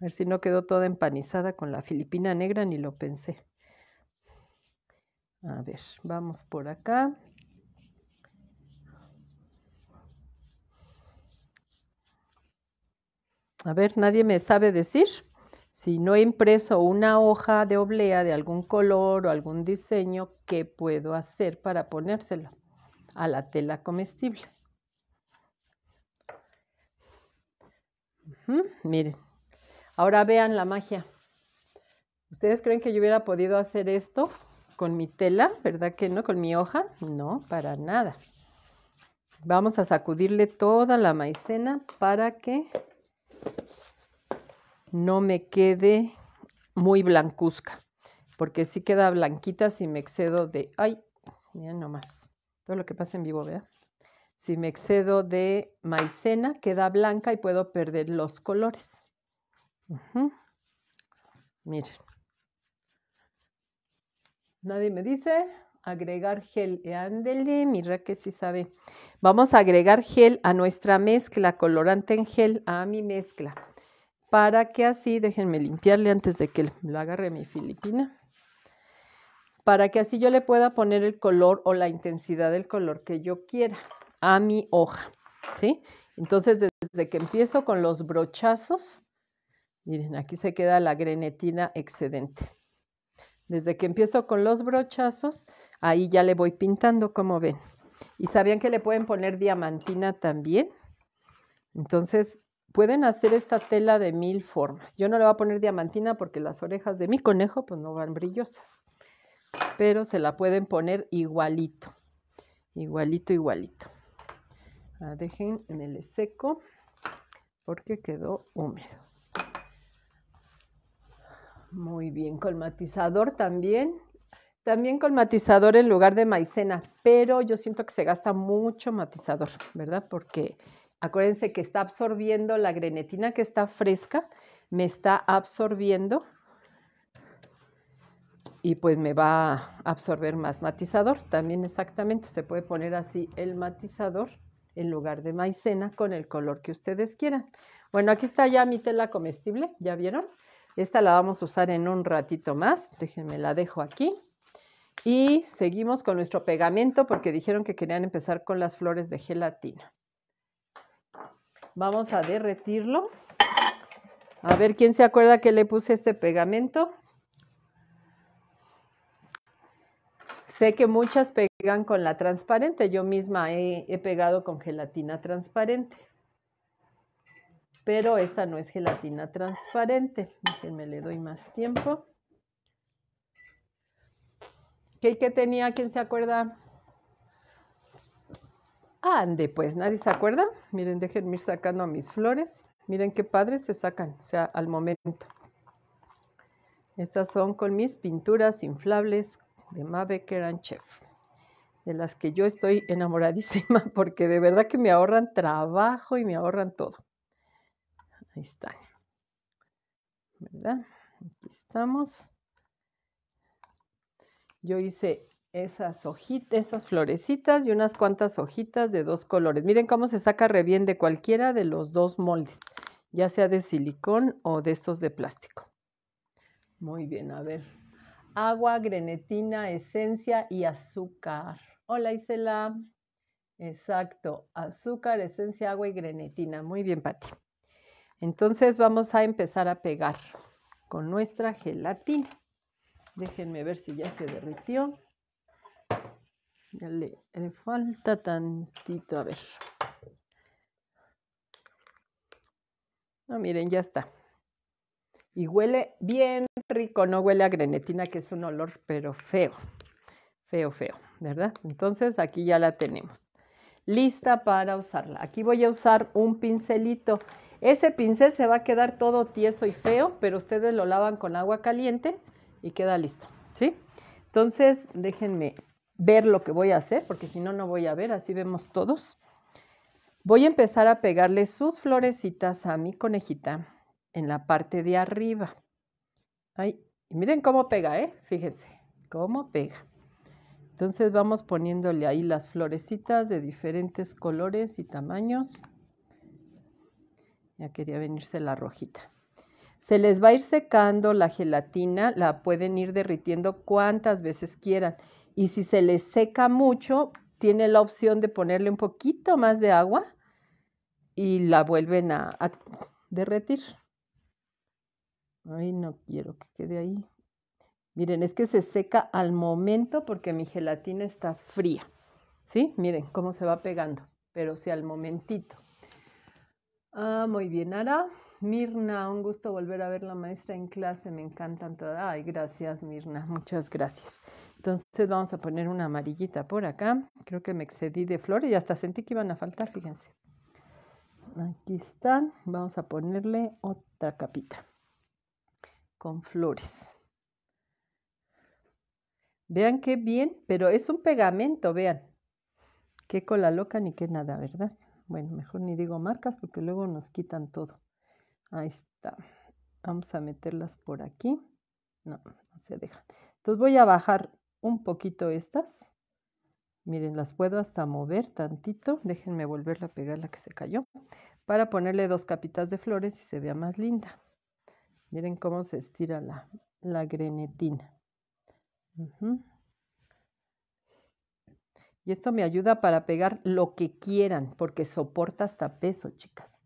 ver si no quedó toda empanizada con la filipina negra, ni lo pensé. A ver, vamos por acá. A ver, nadie me sabe decir si no he impreso una hoja de oblea de algún color o algún diseño, ¿qué puedo hacer para ponérselo a la tela comestible? miren, ahora vean la magia. ¿Ustedes creen que yo hubiera podido hacer esto con mi tela? ¿Verdad que no? ¿Con mi hoja? No, para nada. Vamos a sacudirle toda la maicena para que no me quede muy blancuzca, porque si queda blanquita si me excedo de, ay, miren nomás, todo lo que pasa en vivo, ¿verdad? Si me excedo de maicena, queda blanca y puedo perder los colores. Miren. Nadie me dice agregar gel. Ándele, mira que sí sabe. Vamos a agregar gel a nuestra mezcla, colorante en gel, a mi mezcla para que así, déjenme limpiarle antes de que lo agarre mi filipina, para que así yo le pueda poner el color o la intensidad del color que yo quiera a mi hoja, ¿sí? Entonces, desde que empiezo con los brochazos, miren, aquí se queda la grenetina excedente. Desde que empiezo con los brochazos, ahí ya le voy pintando, como ven. ¿Y sabían que le pueden poner diamantina también? Entonces, pueden hacer esta tela de mil formas. Yo no le voy a poner diamantina porque las orejas de mi conejo pues no van brillosas, pero se la pueden poner igualito, igualito, igualito. dejen, en el seco porque quedó húmedo. Muy bien, colmatizador matizador también. También colmatizador matizador en lugar de maicena, pero yo siento que se gasta mucho matizador, ¿verdad? Porque Acuérdense que está absorbiendo la grenetina que está fresca, me está absorbiendo y pues me va a absorber más matizador. También exactamente se puede poner así el matizador en lugar de maicena con el color que ustedes quieran. Bueno, aquí está ya mi tela comestible, ¿ya vieron? Esta la vamos a usar en un ratito más. Déjenme la dejo aquí. Y seguimos con nuestro pegamento porque dijeron que querían empezar con las flores de gelatina. Vamos a derretirlo. A ver quién se acuerda que le puse este pegamento. Sé que muchas pegan con la transparente. Yo misma he, pegado con gelatina transparente. Pero esta no es gelatina transparente. me le doy más tiempo. ¿Qué, qué tenía? ¿Quién se acuerda? Ande, pues nadie se acuerda. Miren, déjenme ir sacando mis flores. Miren qué padres se sacan, o sea, al momento. Estas son con mis pinturas inflables de and Chef. de las que yo estoy enamoradísima porque de verdad que me ahorran trabajo y me ahorran todo. Ahí están. ¿Verdad? Aquí estamos. Yo hice esas hojitas, esas florecitas y unas cuantas hojitas de dos colores. Miren cómo se saca re bien de cualquiera de los dos moldes, ya sea de silicón o de estos de plástico. Muy bien, a ver. Agua, grenetina, esencia y azúcar. Hola Isela. Exacto, azúcar, esencia, agua y grenetina. Muy bien, Pati. Entonces vamos a empezar a pegar con nuestra gelatina. Déjenme ver si ya se derritió le, le falta tantito, a ver. No, miren, ya está. Y huele bien rico, no huele a grenetina, que es un olor, pero feo, feo, feo, ¿verdad? Entonces aquí ya la tenemos. Lista para usarla. Aquí voy a usar un pincelito. Ese pincel se va a quedar todo tieso y feo, pero ustedes lo lavan con agua caliente y queda listo, ¿sí? Entonces déjenme ver lo que voy a hacer, porque si no, no voy a ver, así vemos todos. Voy a empezar a pegarle sus florecitas a mi conejita en la parte de arriba. ay Y miren cómo pega, ¿eh? Fíjense, cómo pega. Entonces vamos poniéndole ahí las florecitas de diferentes colores y tamaños. Ya quería venirse la rojita. Se les va a ir secando la gelatina, la pueden ir derritiendo cuantas veces quieran y si se le seca mucho, tiene la opción de ponerle un poquito más de agua y la vuelven a, derretir. Ay, no quiero que quede ahí. Miren, es que se seca al momento porque mi gelatina está fría. ¿Sí? Miren cómo se va pegando, pero sí al momentito. Ah, muy bien, Ara. Mirna, un gusto volver a ver la maestra en clase. Me encantan todas. Ay, gracias, Mirna. Muchas gracias. Entonces vamos a poner una amarillita por acá. Creo que me excedí de flores y hasta sentí que iban a faltar, fíjense. Aquí están. Vamos a ponerle otra capita con flores. Vean qué bien, pero es un pegamento, vean. Qué cola loca ni qué nada, ¿verdad? Bueno, mejor ni digo marcas porque luego nos quitan todo. Ahí está. Vamos a meterlas por aquí. No, no se dejan. Entonces voy a bajar un poquito estas. Miren, las puedo hasta mover tantito. Déjenme volverla a pegar la que se cayó. Para ponerle dos capitas de flores y se vea más linda. Miren cómo se estira la, grenetina. Y esto me ayuda para pegar lo que quieran, porque soporta hasta peso, chicas,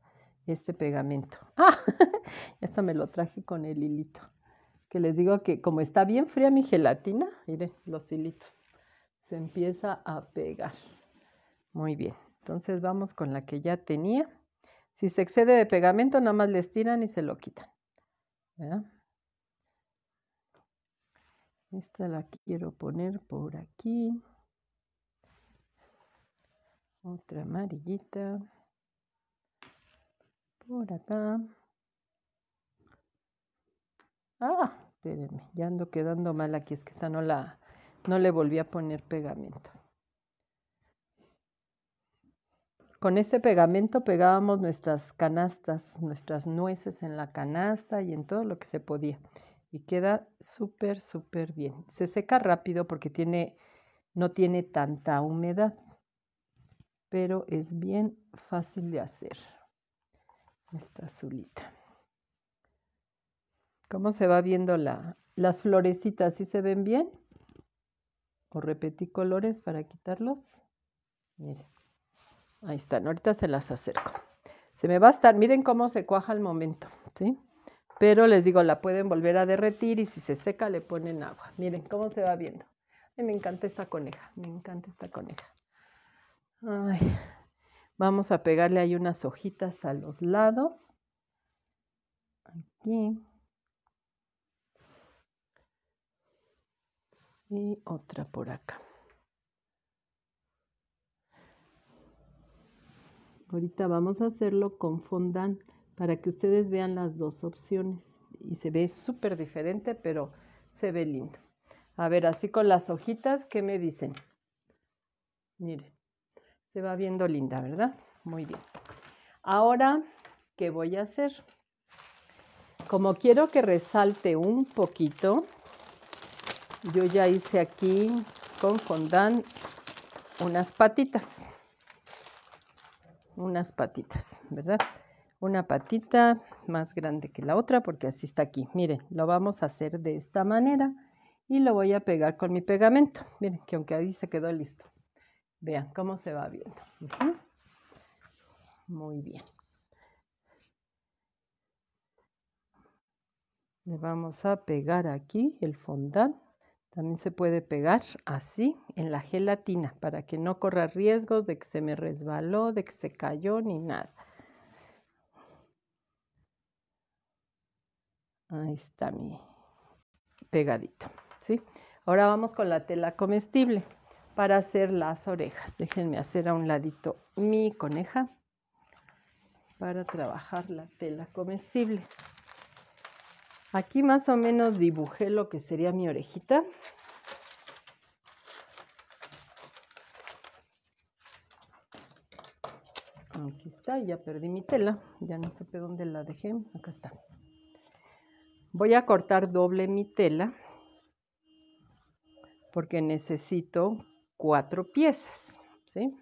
este pegamento. Ah, esto me lo traje con el hilito que les digo que como está bien fría mi gelatina, miren los hilitos, se empieza a pegar. Muy bien, entonces vamos con la que ya tenía. Si se excede de pegamento, nada más les tiran y se lo quitan. ¿verdad? Esta la quiero poner por aquí. Otra amarillita. Por acá. Ah, Espérenme, ya ando quedando mal aquí, es que esta no la, no le volví a poner pegamento. Con este pegamento pegábamos nuestras canastas, nuestras nueces en la canasta y en todo lo que se podía. Y queda súper, súper bien. Se seca rápido porque tiene, no tiene tanta humedad, pero es bien fácil de hacer. Esta azulita. ¿Cómo se va viendo las florecitas? ¿Sí se ven bien? O repetí colores para quitarlos. Miren. Ahí están. Ahorita se las acerco. Se me va a estar. Miren cómo se cuaja al momento. ¿Sí? Pero les digo, la pueden volver a derretir y si se seca le ponen agua. Miren cómo se va viendo. Ay, me encanta esta coneja. Me encanta esta coneja. Ay. Vamos a pegarle ahí unas hojitas a los lados. Aquí. y otra por acá. Ahorita vamos a hacerlo con fondant para que ustedes vean las dos opciones. Y se ve súper diferente, pero se ve lindo. A ver, así con las hojitas, ¿qué me dicen? Miren, se va viendo linda, ¿verdad? Muy bien. Ahora, ¿qué voy a hacer? Como quiero que resalte un poquito, yo ya hice aquí con fondant unas patitas unas patitas verdad una patita más grande que la otra porque así está aquí miren lo vamos a hacer de esta manera y lo voy a pegar con mi pegamento miren que aunque ahí se quedó listo vean cómo se va viendo muy bien le vamos a pegar aquí el fondant también se puede pegar así en la gelatina para que no corra riesgos de que se me resbaló, de que se cayó ni nada. Ahí está mi pegadito, ¿sí? Ahora vamos con la tela comestible para hacer las orejas. Déjenme hacer a un ladito mi coneja para trabajar la tela comestible. Aquí más o menos dibujé lo que sería mi orejita. Aquí está, ya perdí mi tela, ya no sé dónde la dejé, acá está. Voy a cortar doble mi tela porque necesito cuatro piezas, ¿sí?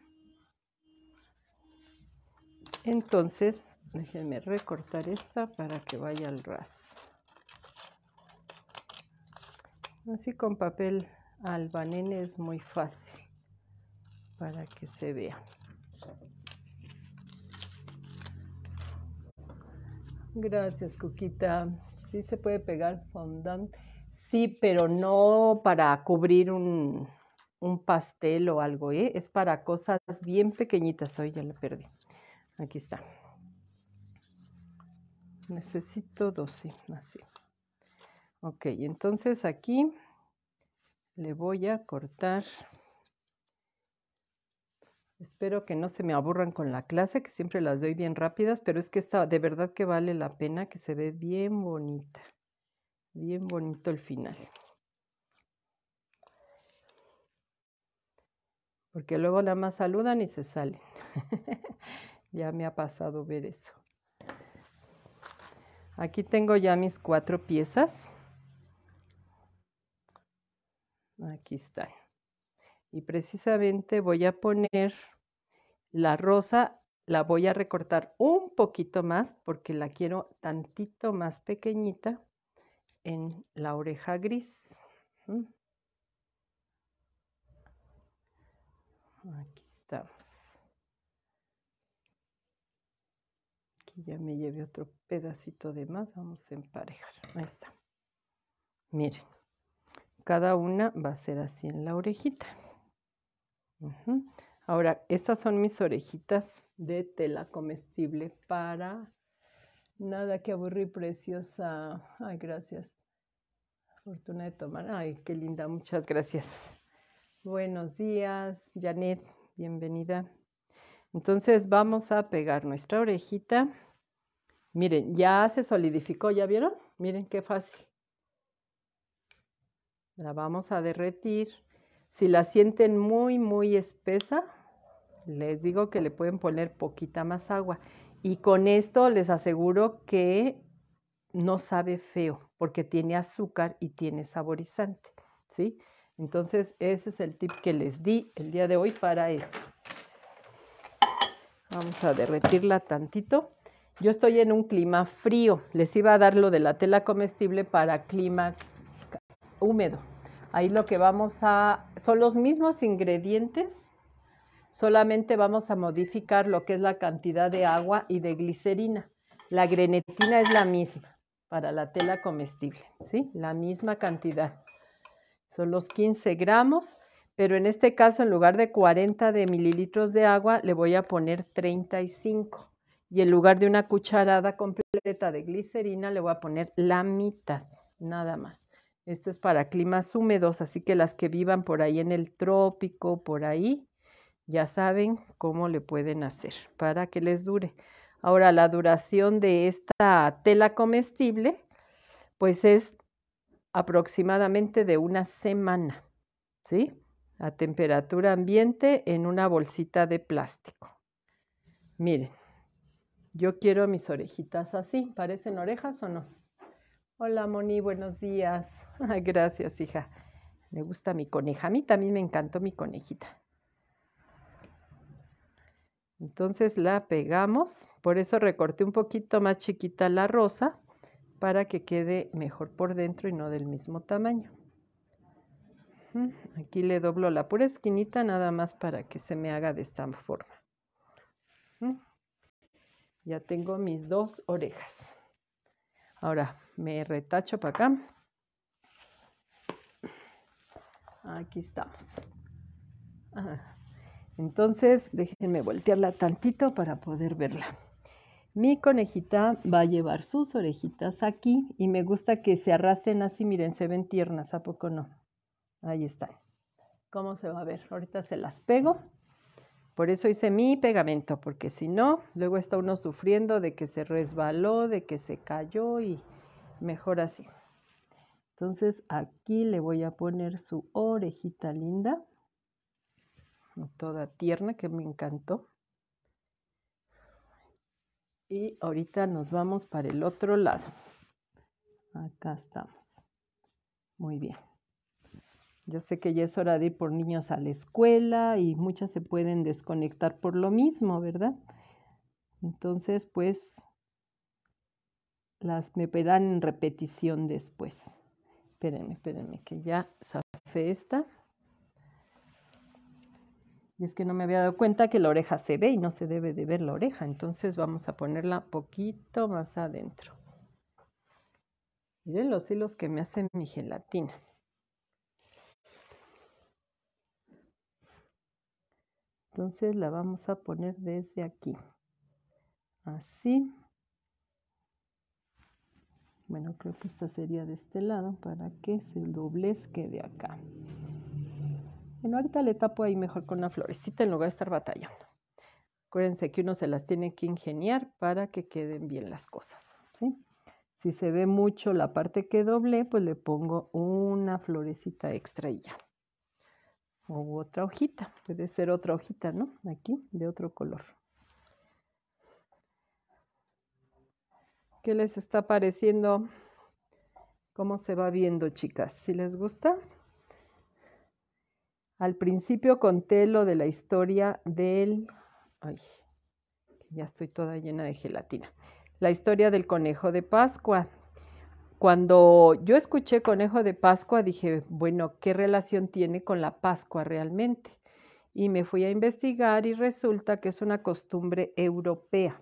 Entonces, déjenme recortar esta para que vaya al ras. Así con papel albanene es muy fácil para que se vea. Gracias, Cuquita. Sí se puede pegar fondant. Sí, pero no para cubrir un, pastel o algo, ¿eh? Es para cosas bien pequeñitas. Hoy ya la perdí. Aquí está. Necesito 12, así. Ok, entonces aquí le voy a cortar. Espero que no se me aburran con la clase, que siempre las doy bien rápidas, pero es que esta de verdad que vale la pena, que se ve bien bonita. Bien bonito el final. Porque luego nada más saludan y se salen. ya me ha pasado ver eso. Aquí tengo ya mis cuatro piezas. Aquí está. Y precisamente voy a poner la rosa, la voy a recortar un poquito más porque la quiero tantito más pequeñita en la oreja gris. Aquí estamos. Aquí ya me llevé otro pedacito de más. Vamos a emparejar. Ahí está. Miren cada una va a ser así en la orejita. Ahora, estas son mis orejitas de tela comestible para... Nada, que aburrir preciosa. Ay, gracias. Fortuna de tomar. Ay, qué linda, muchas gracias. Buenos días, Janet, bienvenida. Entonces vamos a pegar nuestra orejita. Miren, ya se solidificó, ¿ya vieron? Miren qué fácil. La vamos a derretir. Si la sienten muy, muy espesa, les digo que le pueden poner poquita más agua. Y con esto les aseguro que no sabe feo, porque tiene azúcar y tiene saborizante, ¿sí? Entonces, ese es el tip que les di el día de hoy para esto. Vamos a derretirla tantito. Yo estoy en un clima frío. Les iba a dar lo de la tela comestible para clima húmedo. Ahí lo que vamos a, son los mismos ingredientes, solamente vamos a modificar lo que es la cantidad de agua y de glicerina. La grenetina es la misma para la tela comestible, ¿sí? La misma cantidad. Son los 15 gramos, pero en este caso en lugar de 40 de mililitros de agua le voy a poner 35 y en lugar de una cucharada completa de glicerina le voy a poner la mitad, nada más. Esto es para climas húmedos, así que las que vivan por ahí en el trópico, por ahí, ya saben cómo le pueden hacer para que les dure. Ahora, la duración de esta tela comestible, pues es aproximadamente de una semana, ¿sí? A temperatura ambiente en una bolsita de plástico. Miren, yo quiero mis orejitas así, ¿parecen orejas o no? Hola Moni, buenos días. gracias, hija. Me gusta mi coneja. A mí también me encantó mi conejita. Entonces la pegamos. Por eso recorté un poquito más chiquita la rosa para que quede mejor por dentro y no del mismo tamaño. Aquí le doblo la pura esquinita nada más para que se me haga de esta forma. Ya tengo mis dos orejas. Ahora me retacho para acá. Aquí estamos. Entonces, déjenme voltearla tantito para poder verla. Mi conejita va a llevar sus orejitas aquí y me gusta que se arrastren así, miren, se ven tiernas, ¿a poco no? Ahí están. ¿Cómo se va a ver? Ahorita se las pego por eso hice mi pegamento, porque si no, luego está uno sufriendo de que se resbaló, de que se cayó y mejor así. Entonces aquí le voy a poner su orejita linda, toda tierna, que me encantó. Y ahorita nos vamos para el otro lado. Acá estamos. Muy bien. Yo sé que ya es hora de ir por niños a la escuela y muchas se pueden desconectar por lo mismo, ¿verdad? Entonces, pues las me pedan en repetición después. Espérenme, espérenme, que ya saqué esta. Y es que no me había dado cuenta que la oreja se ve y no se debe de ver la oreja. Entonces vamos a ponerla poquito más adentro. Miren los hilos que me hace mi gelatina. entonces la vamos a poner desde aquí así bueno creo que esta sería de este lado para que se doblezque de acá bueno ahorita le tapo ahí mejor con una florecita en lugar de estar batallando acuérdense que uno se las tiene que ingeniar para que queden bien las cosas si se ve mucho la parte que doble pues le pongo una florecita extra y ya o otra hojita, puede ser otra hojita, ¿no? Aquí, de otro color. ¿Qué les está pareciendo? ¿Cómo se va viendo, chicas? ¿Si les gusta? Al principio conté lo de la historia del... Ay, ya estoy toda llena de gelatina. La historia del conejo de Pascua, cuando yo escuché conejo de Pascua, dije, bueno, ¿qué relación tiene con la Pascua realmente? Y me fui a investigar y resulta que es una costumbre europea,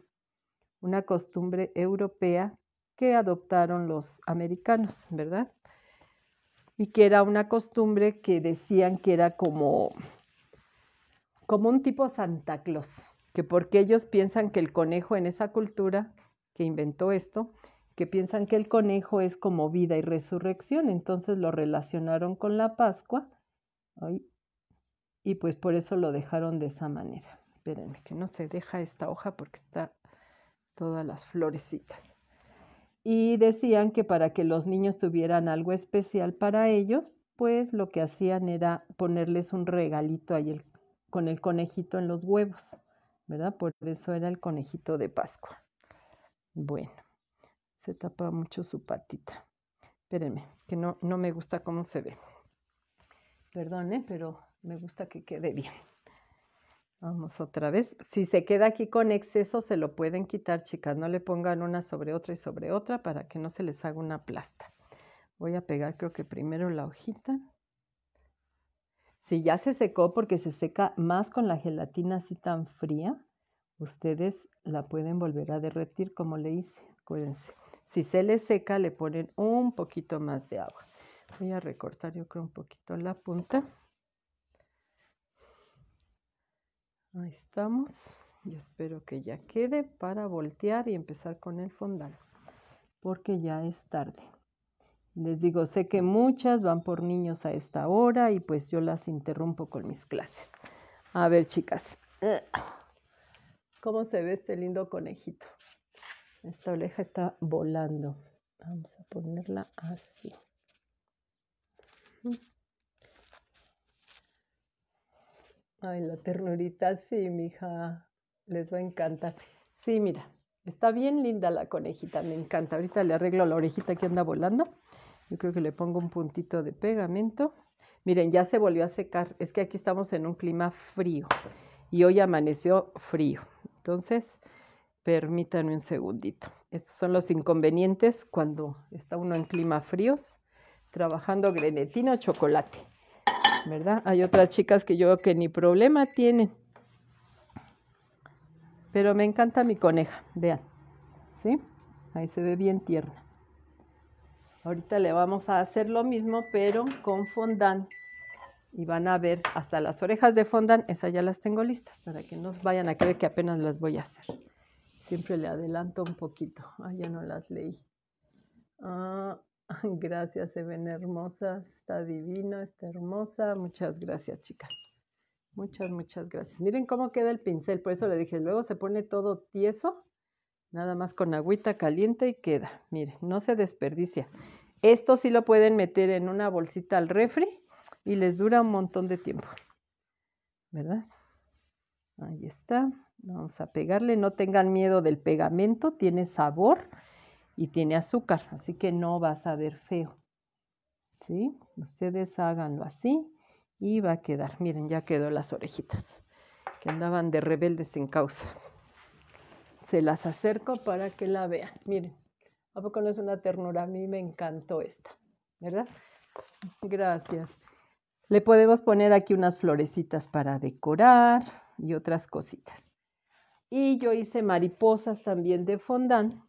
una costumbre europea que adoptaron los americanos, ¿verdad? Y que era una costumbre que decían que era como, como un tipo Santa Claus, que porque ellos piensan que el conejo en esa cultura que inventó esto que piensan que el conejo es como vida y resurrección, entonces lo relacionaron con la Pascua y pues por eso lo dejaron de esa manera. Espérenme que no se deja esta hoja porque está todas las florecitas. Y decían que para que los niños tuvieran algo especial para ellos, pues lo que hacían era ponerles un regalito ahí con el conejito en los huevos, ¿verdad? Por eso era el conejito de Pascua. Bueno se tapa mucho su patita. Espérenme, que no, no me gusta cómo se ve. Perdone, ¿eh? pero me gusta que quede bien. Vamos otra vez. Si se queda aquí con exceso, se lo pueden quitar, chicas. No le pongan una sobre otra y sobre otra para que no se les haga una plasta. Voy a pegar creo que primero la hojita. Si ya se secó porque se seca más con la gelatina así tan fría, ustedes la pueden volver a derretir como le hice. Acuérdense. Si se le seca, le ponen un poquito más de agua. Voy a recortar yo creo un poquito la punta. Ahí estamos. Yo espero que ya quede para voltear y empezar con el fondal, porque ya es tarde. Les digo, sé que muchas van por niños a esta hora y pues yo las interrumpo con mis clases. A ver, chicas, ¿cómo se ve este lindo conejito? Esta oreja está volando. Vamos a ponerla así. Ay, la ternurita, sí, mija. Les va a encantar. Sí, mira, está bien linda la conejita, me encanta. Ahorita le arreglo la orejita que anda volando. Yo creo que le pongo un puntito de pegamento. Miren, ya se volvió a secar. Es que aquí estamos en un clima frío y hoy amaneció frío. Entonces, Permítanme un segundito. Estos son los inconvenientes cuando está uno en clima fríos trabajando grenetina o chocolate. ¿Verdad? Hay otras chicas que yo que ni problema tienen. Pero me encanta mi coneja, vean. ¿Sí? Ahí se ve bien tierna. Ahorita le vamos a hacer lo mismo, pero con fondant. Y van a ver hasta las orejas de fondant. Esas ya las tengo listas para que no vayan a creer que apenas las voy a hacer. Siempre le adelanto un poquito. Ah, ya no las leí. Ah, gracias, se ven hermosas. Está divino, está hermosa. Muchas gracias, chicas. Muchas, muchas gracias. Miren cómo queda el pincel. Por eso le dije, luego se pone todo tieso. Nada más con agüita caliente y queda. Miren, no se desperdicia. Esto sí lo pueden meter en una bolsita al refri y les dura un montón de tiempo. ¿Verdad? Ahí está. Vamos a pegarle. No tengan miedo del pegamento. Tiene sabor y tiene azúcar. Así que no va a saber feo. ¿Sí? Ustedes háganlo así y va a quedar. Miren, ya quedó las orejitas que andaban de rebeldes en causa. Se las acerco para que la vean. Miren, ¿a poco no es una ternura? A mí me encantó esta, ¿verdad? Gracias. Le podemos poner aquí unas florecitas para decorar y otras cositas. Y yo hice mariposas también de fondant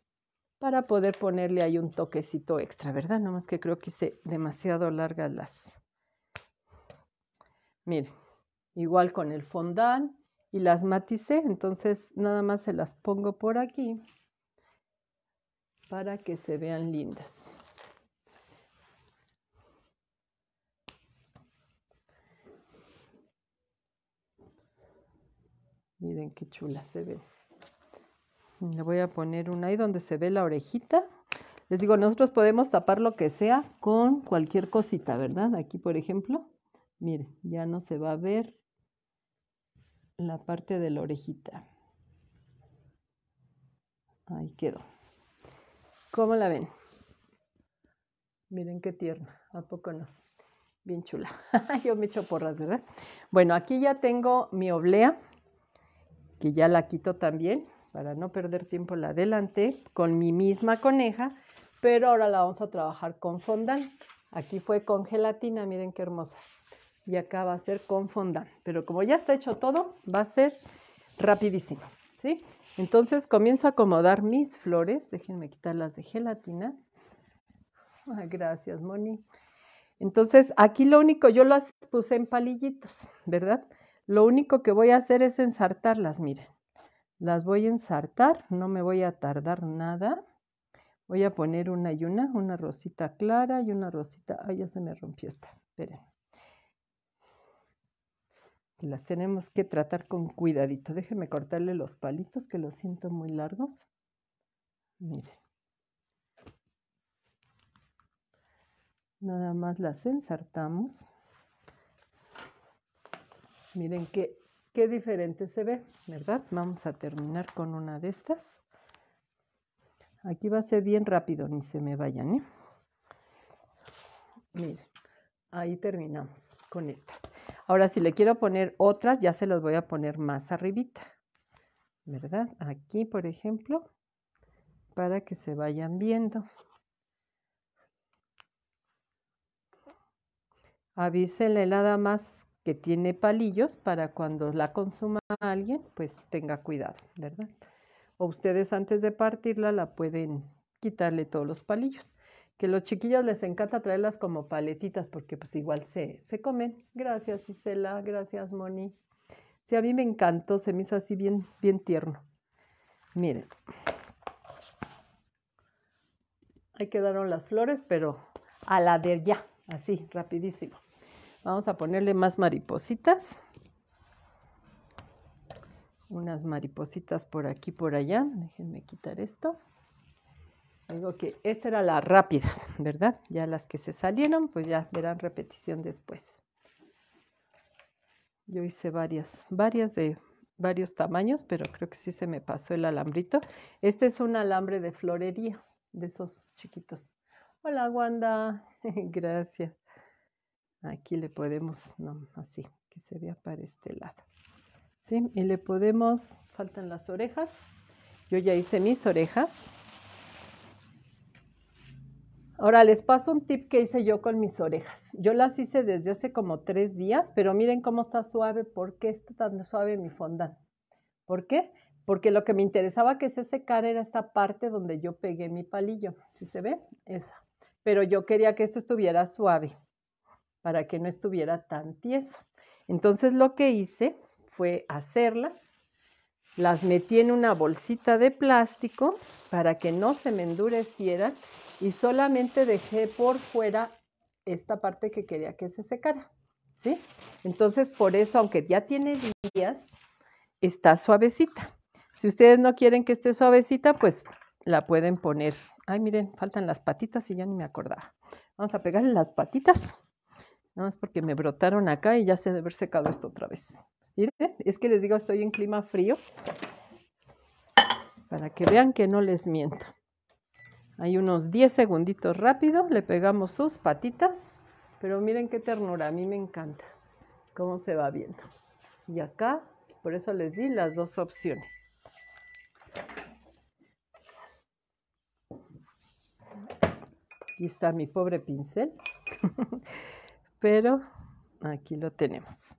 para poder ponerle ahí un toquecito extra, ¿verdad? Nomás que creo que hice demasiado largas las. Miren, igual con el fondant y las maticé, entonces nada más se las pongo por aquí para que se vean lindas. Miren qué chula se ve. Le voy a poner una ahí donde se ve la orejita. Les digo, nosotros podemos tapar lo que sea con cualquier cosita, ¿verdad? Aquí, por ejemplo, miren, ya no se va a ver la parte de la orejita. Ahí quedó. ¿Cómo la ven? Miren qué tierna, ¿a poco no? Bien chula. Yo me echo porras, ¿verdad? Bueno, aquí ya tengo mi oblea que ya la quito también para no perder tiempo la adelanté con mi misma coneja, pero ahora la vamos a trabajar con fondant. Aquí fue con gelatina, miren qué hermosa. Y acá va a ser con fondant, pero como ya está hecho todo, va a ser rapidísimo, ¿sí? Entonces comienzo a acomodar mis flores, déjenme quitarlas de gelatina. gracias, Moni. Entonces, aquí lo único, yo las puse en palillitos, ¿verdad? Lo único que voy a hacer es ensartarlas, miren. Las voy a ensartar, no me voy a tardar nada. Voy a poner una y una, una rosita clara y una rosita... Ay, ya se me rompió esta, esperen. Las tenemos que tratar con cuidadito. Déjenme cortarle los palitos que los siento muy largos. Miren. Nada más las ensartamos. Miren qué, qué diferente se ve, ¿verdad? Vamos a terminar con una de estas. Aquí va a ser bien rápido, ni se me vayan, ¿eh? Miren, ahí terminamos con estas. Ahora, si le quiero poner otras, ya se las voy a poner más arribita, ¿verdad? Aquí, por ejemplo, para que se vayan viendo. Avísenle helada más que tiene palillos para cuando la consuma alguien, pues tenga cuidado, ¿verdad? O ustedes antes de partirla la pueden quitarle todos los palillos. Que los chiquillos les encanta traerlas como paletitas porque pues igual se, se comen. Gracias Isela, gracias Moni. Sí, a mí me encantó, se me hizo así bien, bien tierno. Miren. Ahí quedaron las flores, pero a la de ya, así, rapidísimo. Vamos a ponerle más maripositas. Unas maripositas por aquí, por allá. Déjenme quitar esto. algo que esta era la rápida, ¿verdad? Ya las que se salieron, pues ya verán repetición después. Yo hice varias, varias de varios tamaños, pero creo que sí se me pasó el alambrito. Este es un alambre de florería, de esos chiquitos. Hola, Wanda. Gracias. Aquí le podemos, no, así, que se vea para este lado. ¿Sí? Y le podemos, faltan las orejas. Yo ya hice mis orejas. Ahora les paso un tip que hice yo con mis orejas. Yo las hice desde hace como tres días, pero miren cómo está suave. ¿Por qué está tan suave mi fondant? ¿Por qué? Porque lo que me interesaba que se secara era esta parte donde yo pegué mi palillo. ¿Sí se ve? Esa. Pero yo quería que esto estuviera suave para que no estuviera tan tieso. Entonces lo que hice fue hacerlas, las metí en una bolsita de plástico para que no se me endurecieran y solamente dejé por fuera esta parte que quería que se secara, ¿sí? Entonces por eso, aunque ya tiene días, está suavecita. Si ustedes no quieren que esté suavecita, pues la pueden poner. Ay, miren, faltan las patitas y ya ni me acordaba. Vamos a pegarle las patitas. Nada más porque me brotaron acá y ya se debe haber secado esto otra vez. Miren, es que les digo, estoy en clima frío. Para que vean que no les miento. Hay unos 10 segunditos rápido, le pegamos sus patitas. Pero miren qué ternura, a mí me encanta cómo se va viendo. Y acá, por eso les di las dos opciones. Aquí está mi pobre pincel. pero aquí lo tenemos.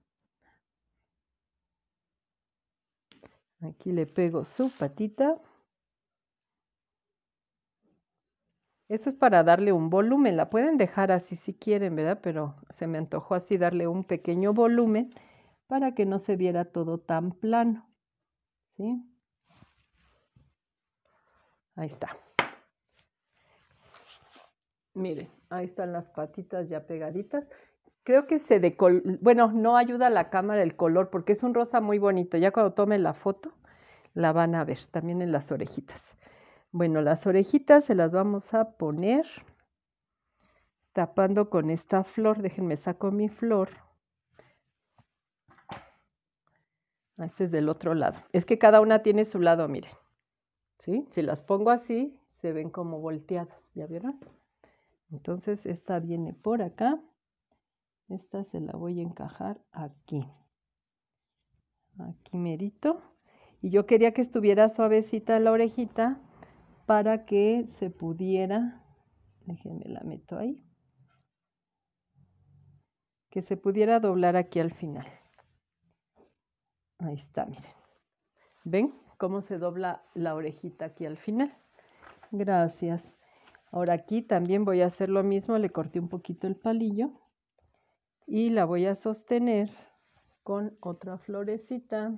Aquí le pego su patita. Eso es para darle un volumen. La pueden dejar así si quieren, ¿verdad? Pero se me antojó así darle un pequeño volumen para que no se viera todo tan plano. Ahí está. Miren, ahí están las patitas ya pegaditas creo que se decol... Bueno, no ayuda la cámara el color porque es un rosa muy bonito. Ya cuando tome la foto la van a ver también en las orejitas. Bueno, las orejitas se las vamos a poner tapando con esta flor. Déjenme saco mi flor. Ah, este es del otro lado. Es que cada una tiene su lado, miren. ¿Sí? Si las pongo así, se ven como volteadas, ¿ya vieron? Entonces, esta viene por acá esta se la voy a encajar aquí aquí merito y yo quería que estuviera suavecita la orejita para que se pudiera déjenme la meto ahí que se pudiera doblar aquí al final ahí está miren ven cómo se dobla la orejita aquí al final gracias ahora aquí también voy a hacer lo mismo le corté un poquito el palillo y la voy a sostener con otra florecita.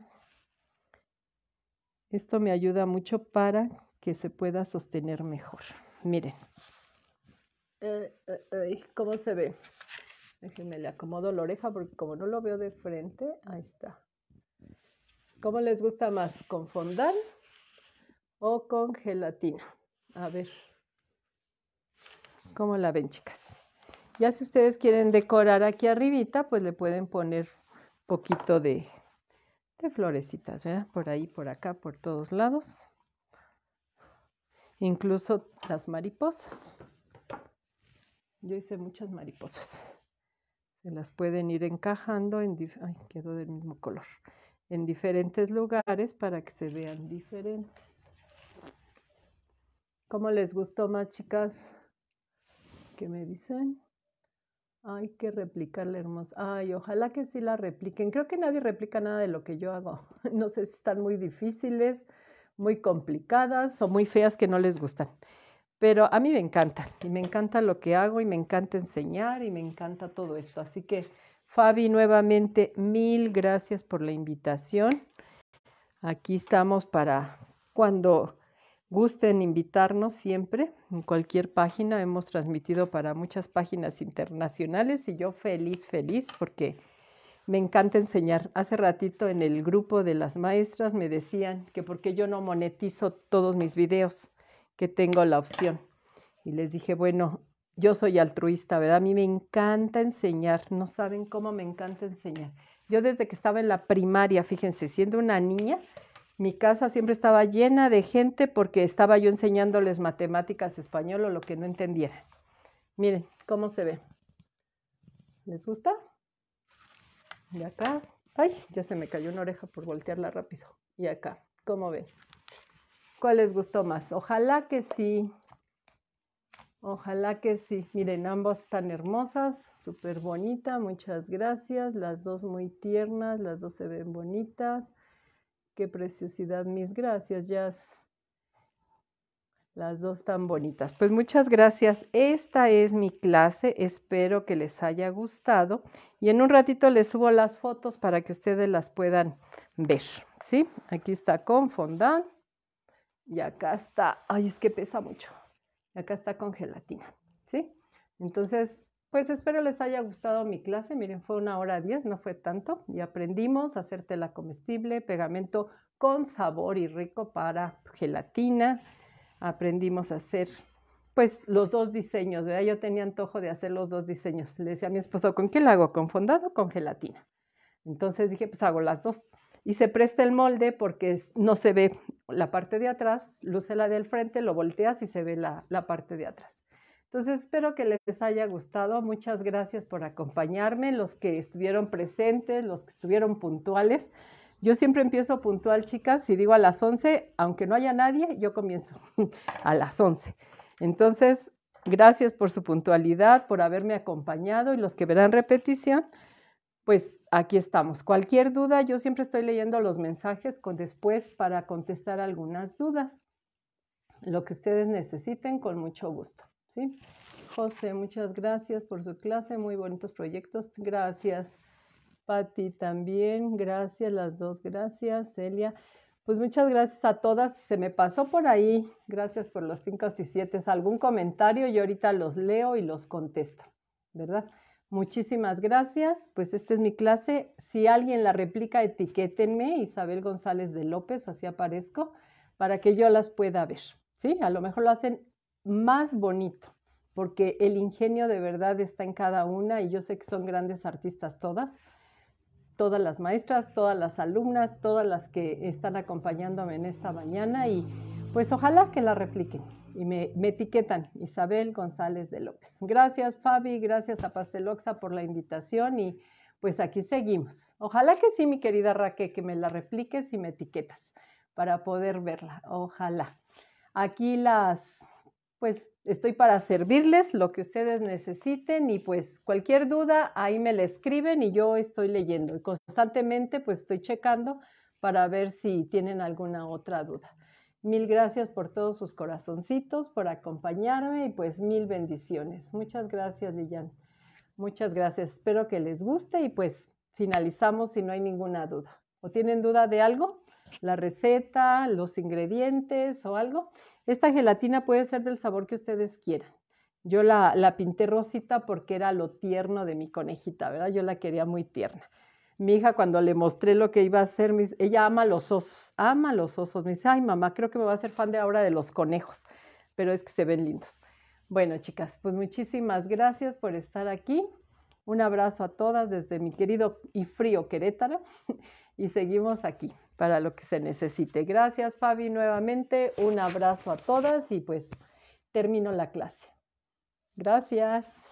Esto me ayuda mucho para que se pueda sostener mejor. Miren. Eh, eh, ¿Cómo se ve? Déjenme, le acomodo la oreja porque como no lo veo de frente, ahí está. ¿Cómo les gusta más? ¿Con fondal o con gelatina? A ver. ¿Cómo la ven, chicas? Ya si ustedes quieren decorar aquí arribita, pues le pueden poner poquito de, florecitas, ¿verdad? Por ahí, por acá, por todos lados. Incluso las mariposas. Yo hice muchas mariposas. Se las pueden ir encajando en... quedó del mismo color. En diferentes lugares para que se vean diferentes. ¿Cómo les gustó más, chicas? ¿Qué me dicen? Hay que replicarla, hermosa. Ay, ojalá que sí la repliquen. Creo que nadie replica nada de lo que yo hago. No sé si están muy difíciles, muy complicadas o muy feas que no les gustan. Pero a mí me encanta. Y me encanta lo que hago y me encanta enseñar y me encanta todo esto. Así que, Fabi, nuevamente, mil gracias por la invitación. Aquí estamos para cuando gusten invitarnos siempre en cualquier página. Hemos transmitido para muchas páginas internacionales y yo feliz, feliz porque me encanta enseñar. Hace ratito en el grupo de las maestras me decían que porque yo no monetizo todos mis videos, que tengo la opción. Y les dije, bueno, yo soy altruista, ¿verdad? A mí me encanta enseñar, no saben cómo me encanta enseñar. Yo desde que estaba en la primaria, fíjense, siendo una niña, mi casa siempre estaba llena de gente porque estaba yo enseñándoles matemáticas, español o lo que no entendieran. Miren cómo se ve. ¿Les gusta? Y acá. Ay, ya se me cayó una oreja por voltearla rápido. Y acá, ¿cómo ven? ¿Cuál les gustó más? Ojalá que sí. Ojalá que sí. Miren, ambas están hermosas, súper bonita. Muchas gracias. Las dos muy tiernas, las dos se ven bonitas. Qué preciosidad, mis gracias, Jazz. Las dos tan bonitas. Pues muchas gracias. Esta es mi clase. Espero que les haya gustado. Y en un ratito les subo las fotos para que ustedes las puedan ver. ¿Sí? Aquí está con fondant. Y acá está. Ay, es que pesa mucho. Y acá está con gelatina. ¿Sí? Entonces, pues espero les haya gustado mi clase. Miren, fue una hora diez, no fue tanto. Y aprendimos a hacer tela comestible, pegamento con sabor y rico para gelatina. Aprendimos a hacer, pues, los dos diseños. ¿verdad? Yo tenía antojo de hacer los dos diseños. Le decía a mi esposo, ¿con qué la hago? ¿Con fondado o con gelatina? Entonces dije, pues hago las dos. Y se presta el molde porque no se ve la parte de atrás, luce la del frente, lo volteas y se ve la parte de atrás. Entonces espero que les haya gustado. Muchas gracias por acompañarme, los que estuvieron presentes, los que estuvieron puntuales. Yo siempre empiezo puntual, chicas. Si digo a las 11, aunque no haya nadie, yo comienzo a las 11. Entonces, gracias por su puntualidad, por haberme acompañado y los que verán repetición, pues aquí estamos. Cualquier duda, yo siempre estoy leyendo los mensajes con después para contestar algunas dudas. Lo que ustedes necesiten, con mucho gusto. ¿sí? José, muchas gracias por su clase, muy bonitos proyectos, gracias. Patti también, gracias, las dos, gracias. Celia, pues muchas gracias a todas. Se me pasó por ahí, gracias por los cinco y siete. Algún comentario, yo ahorita los leo y los contesto, ¿verdad? Muchísimas gracias. Pues esta es mi clase. Si alguien la replica, etiquétenme, Isabel González de López, así aparezco, para que yo las pueda ver. ¿Sí? A lo mejor lo hacen más bonito, porque el ingenio de verdad está en cada una y yo sé que son grandes artistas todas, todas las maestras, todas las alumnas, todas las que están acompañándome en esta mañana y pues ojalá que la repliquen y me, etiquetan Isabel González de López. Gracias Fabi, gracias a Pasteloxa por la invitación y pues aquí seguimos. Ojalá que sí, mi querida Raque que me la repliques y me etiquetas para poder verla. Ojalá. Aquí las pues estoy para servirles lo que ustedes necesiten y pues cualquier duda ahí me la escriben y yo estoy leyendo y constantemente pues estoy checando para ver si tienen alguna otra duda. Mil gracias por todos sus corazoncitos, por acompañarme y pues mil bendiciones. Muchas gracias, Lilian. Muchas gracias. Espero que les guste y pues finalizamos si no hay ninguna duda. ¿O tienen duda de algo? La receta, los ingredientes o algo. Esta gelatina puede ser del sabor que ustedes quieran. Yo la, pinté rosita porque era lo tierno de mi conejita, ¿verdad? Yo la quería muy tierna. Mi hija cuando le mostré lo que iba a hacer, ella ama los osos, ama los osos. Me dice, ay mamá, creo que me va a hacer fan de ahora de los conejos, pero es que se ven lindos. Bueno, chicas, pues muchísimas gracias por estar aquí. Un abrazo a todas desde mi querido y frío Querétaro y seguimos aquí para lo que se necesite. Gracias Fabi nuevamente, un abrazo a todas y pues termino la clase. Gracias.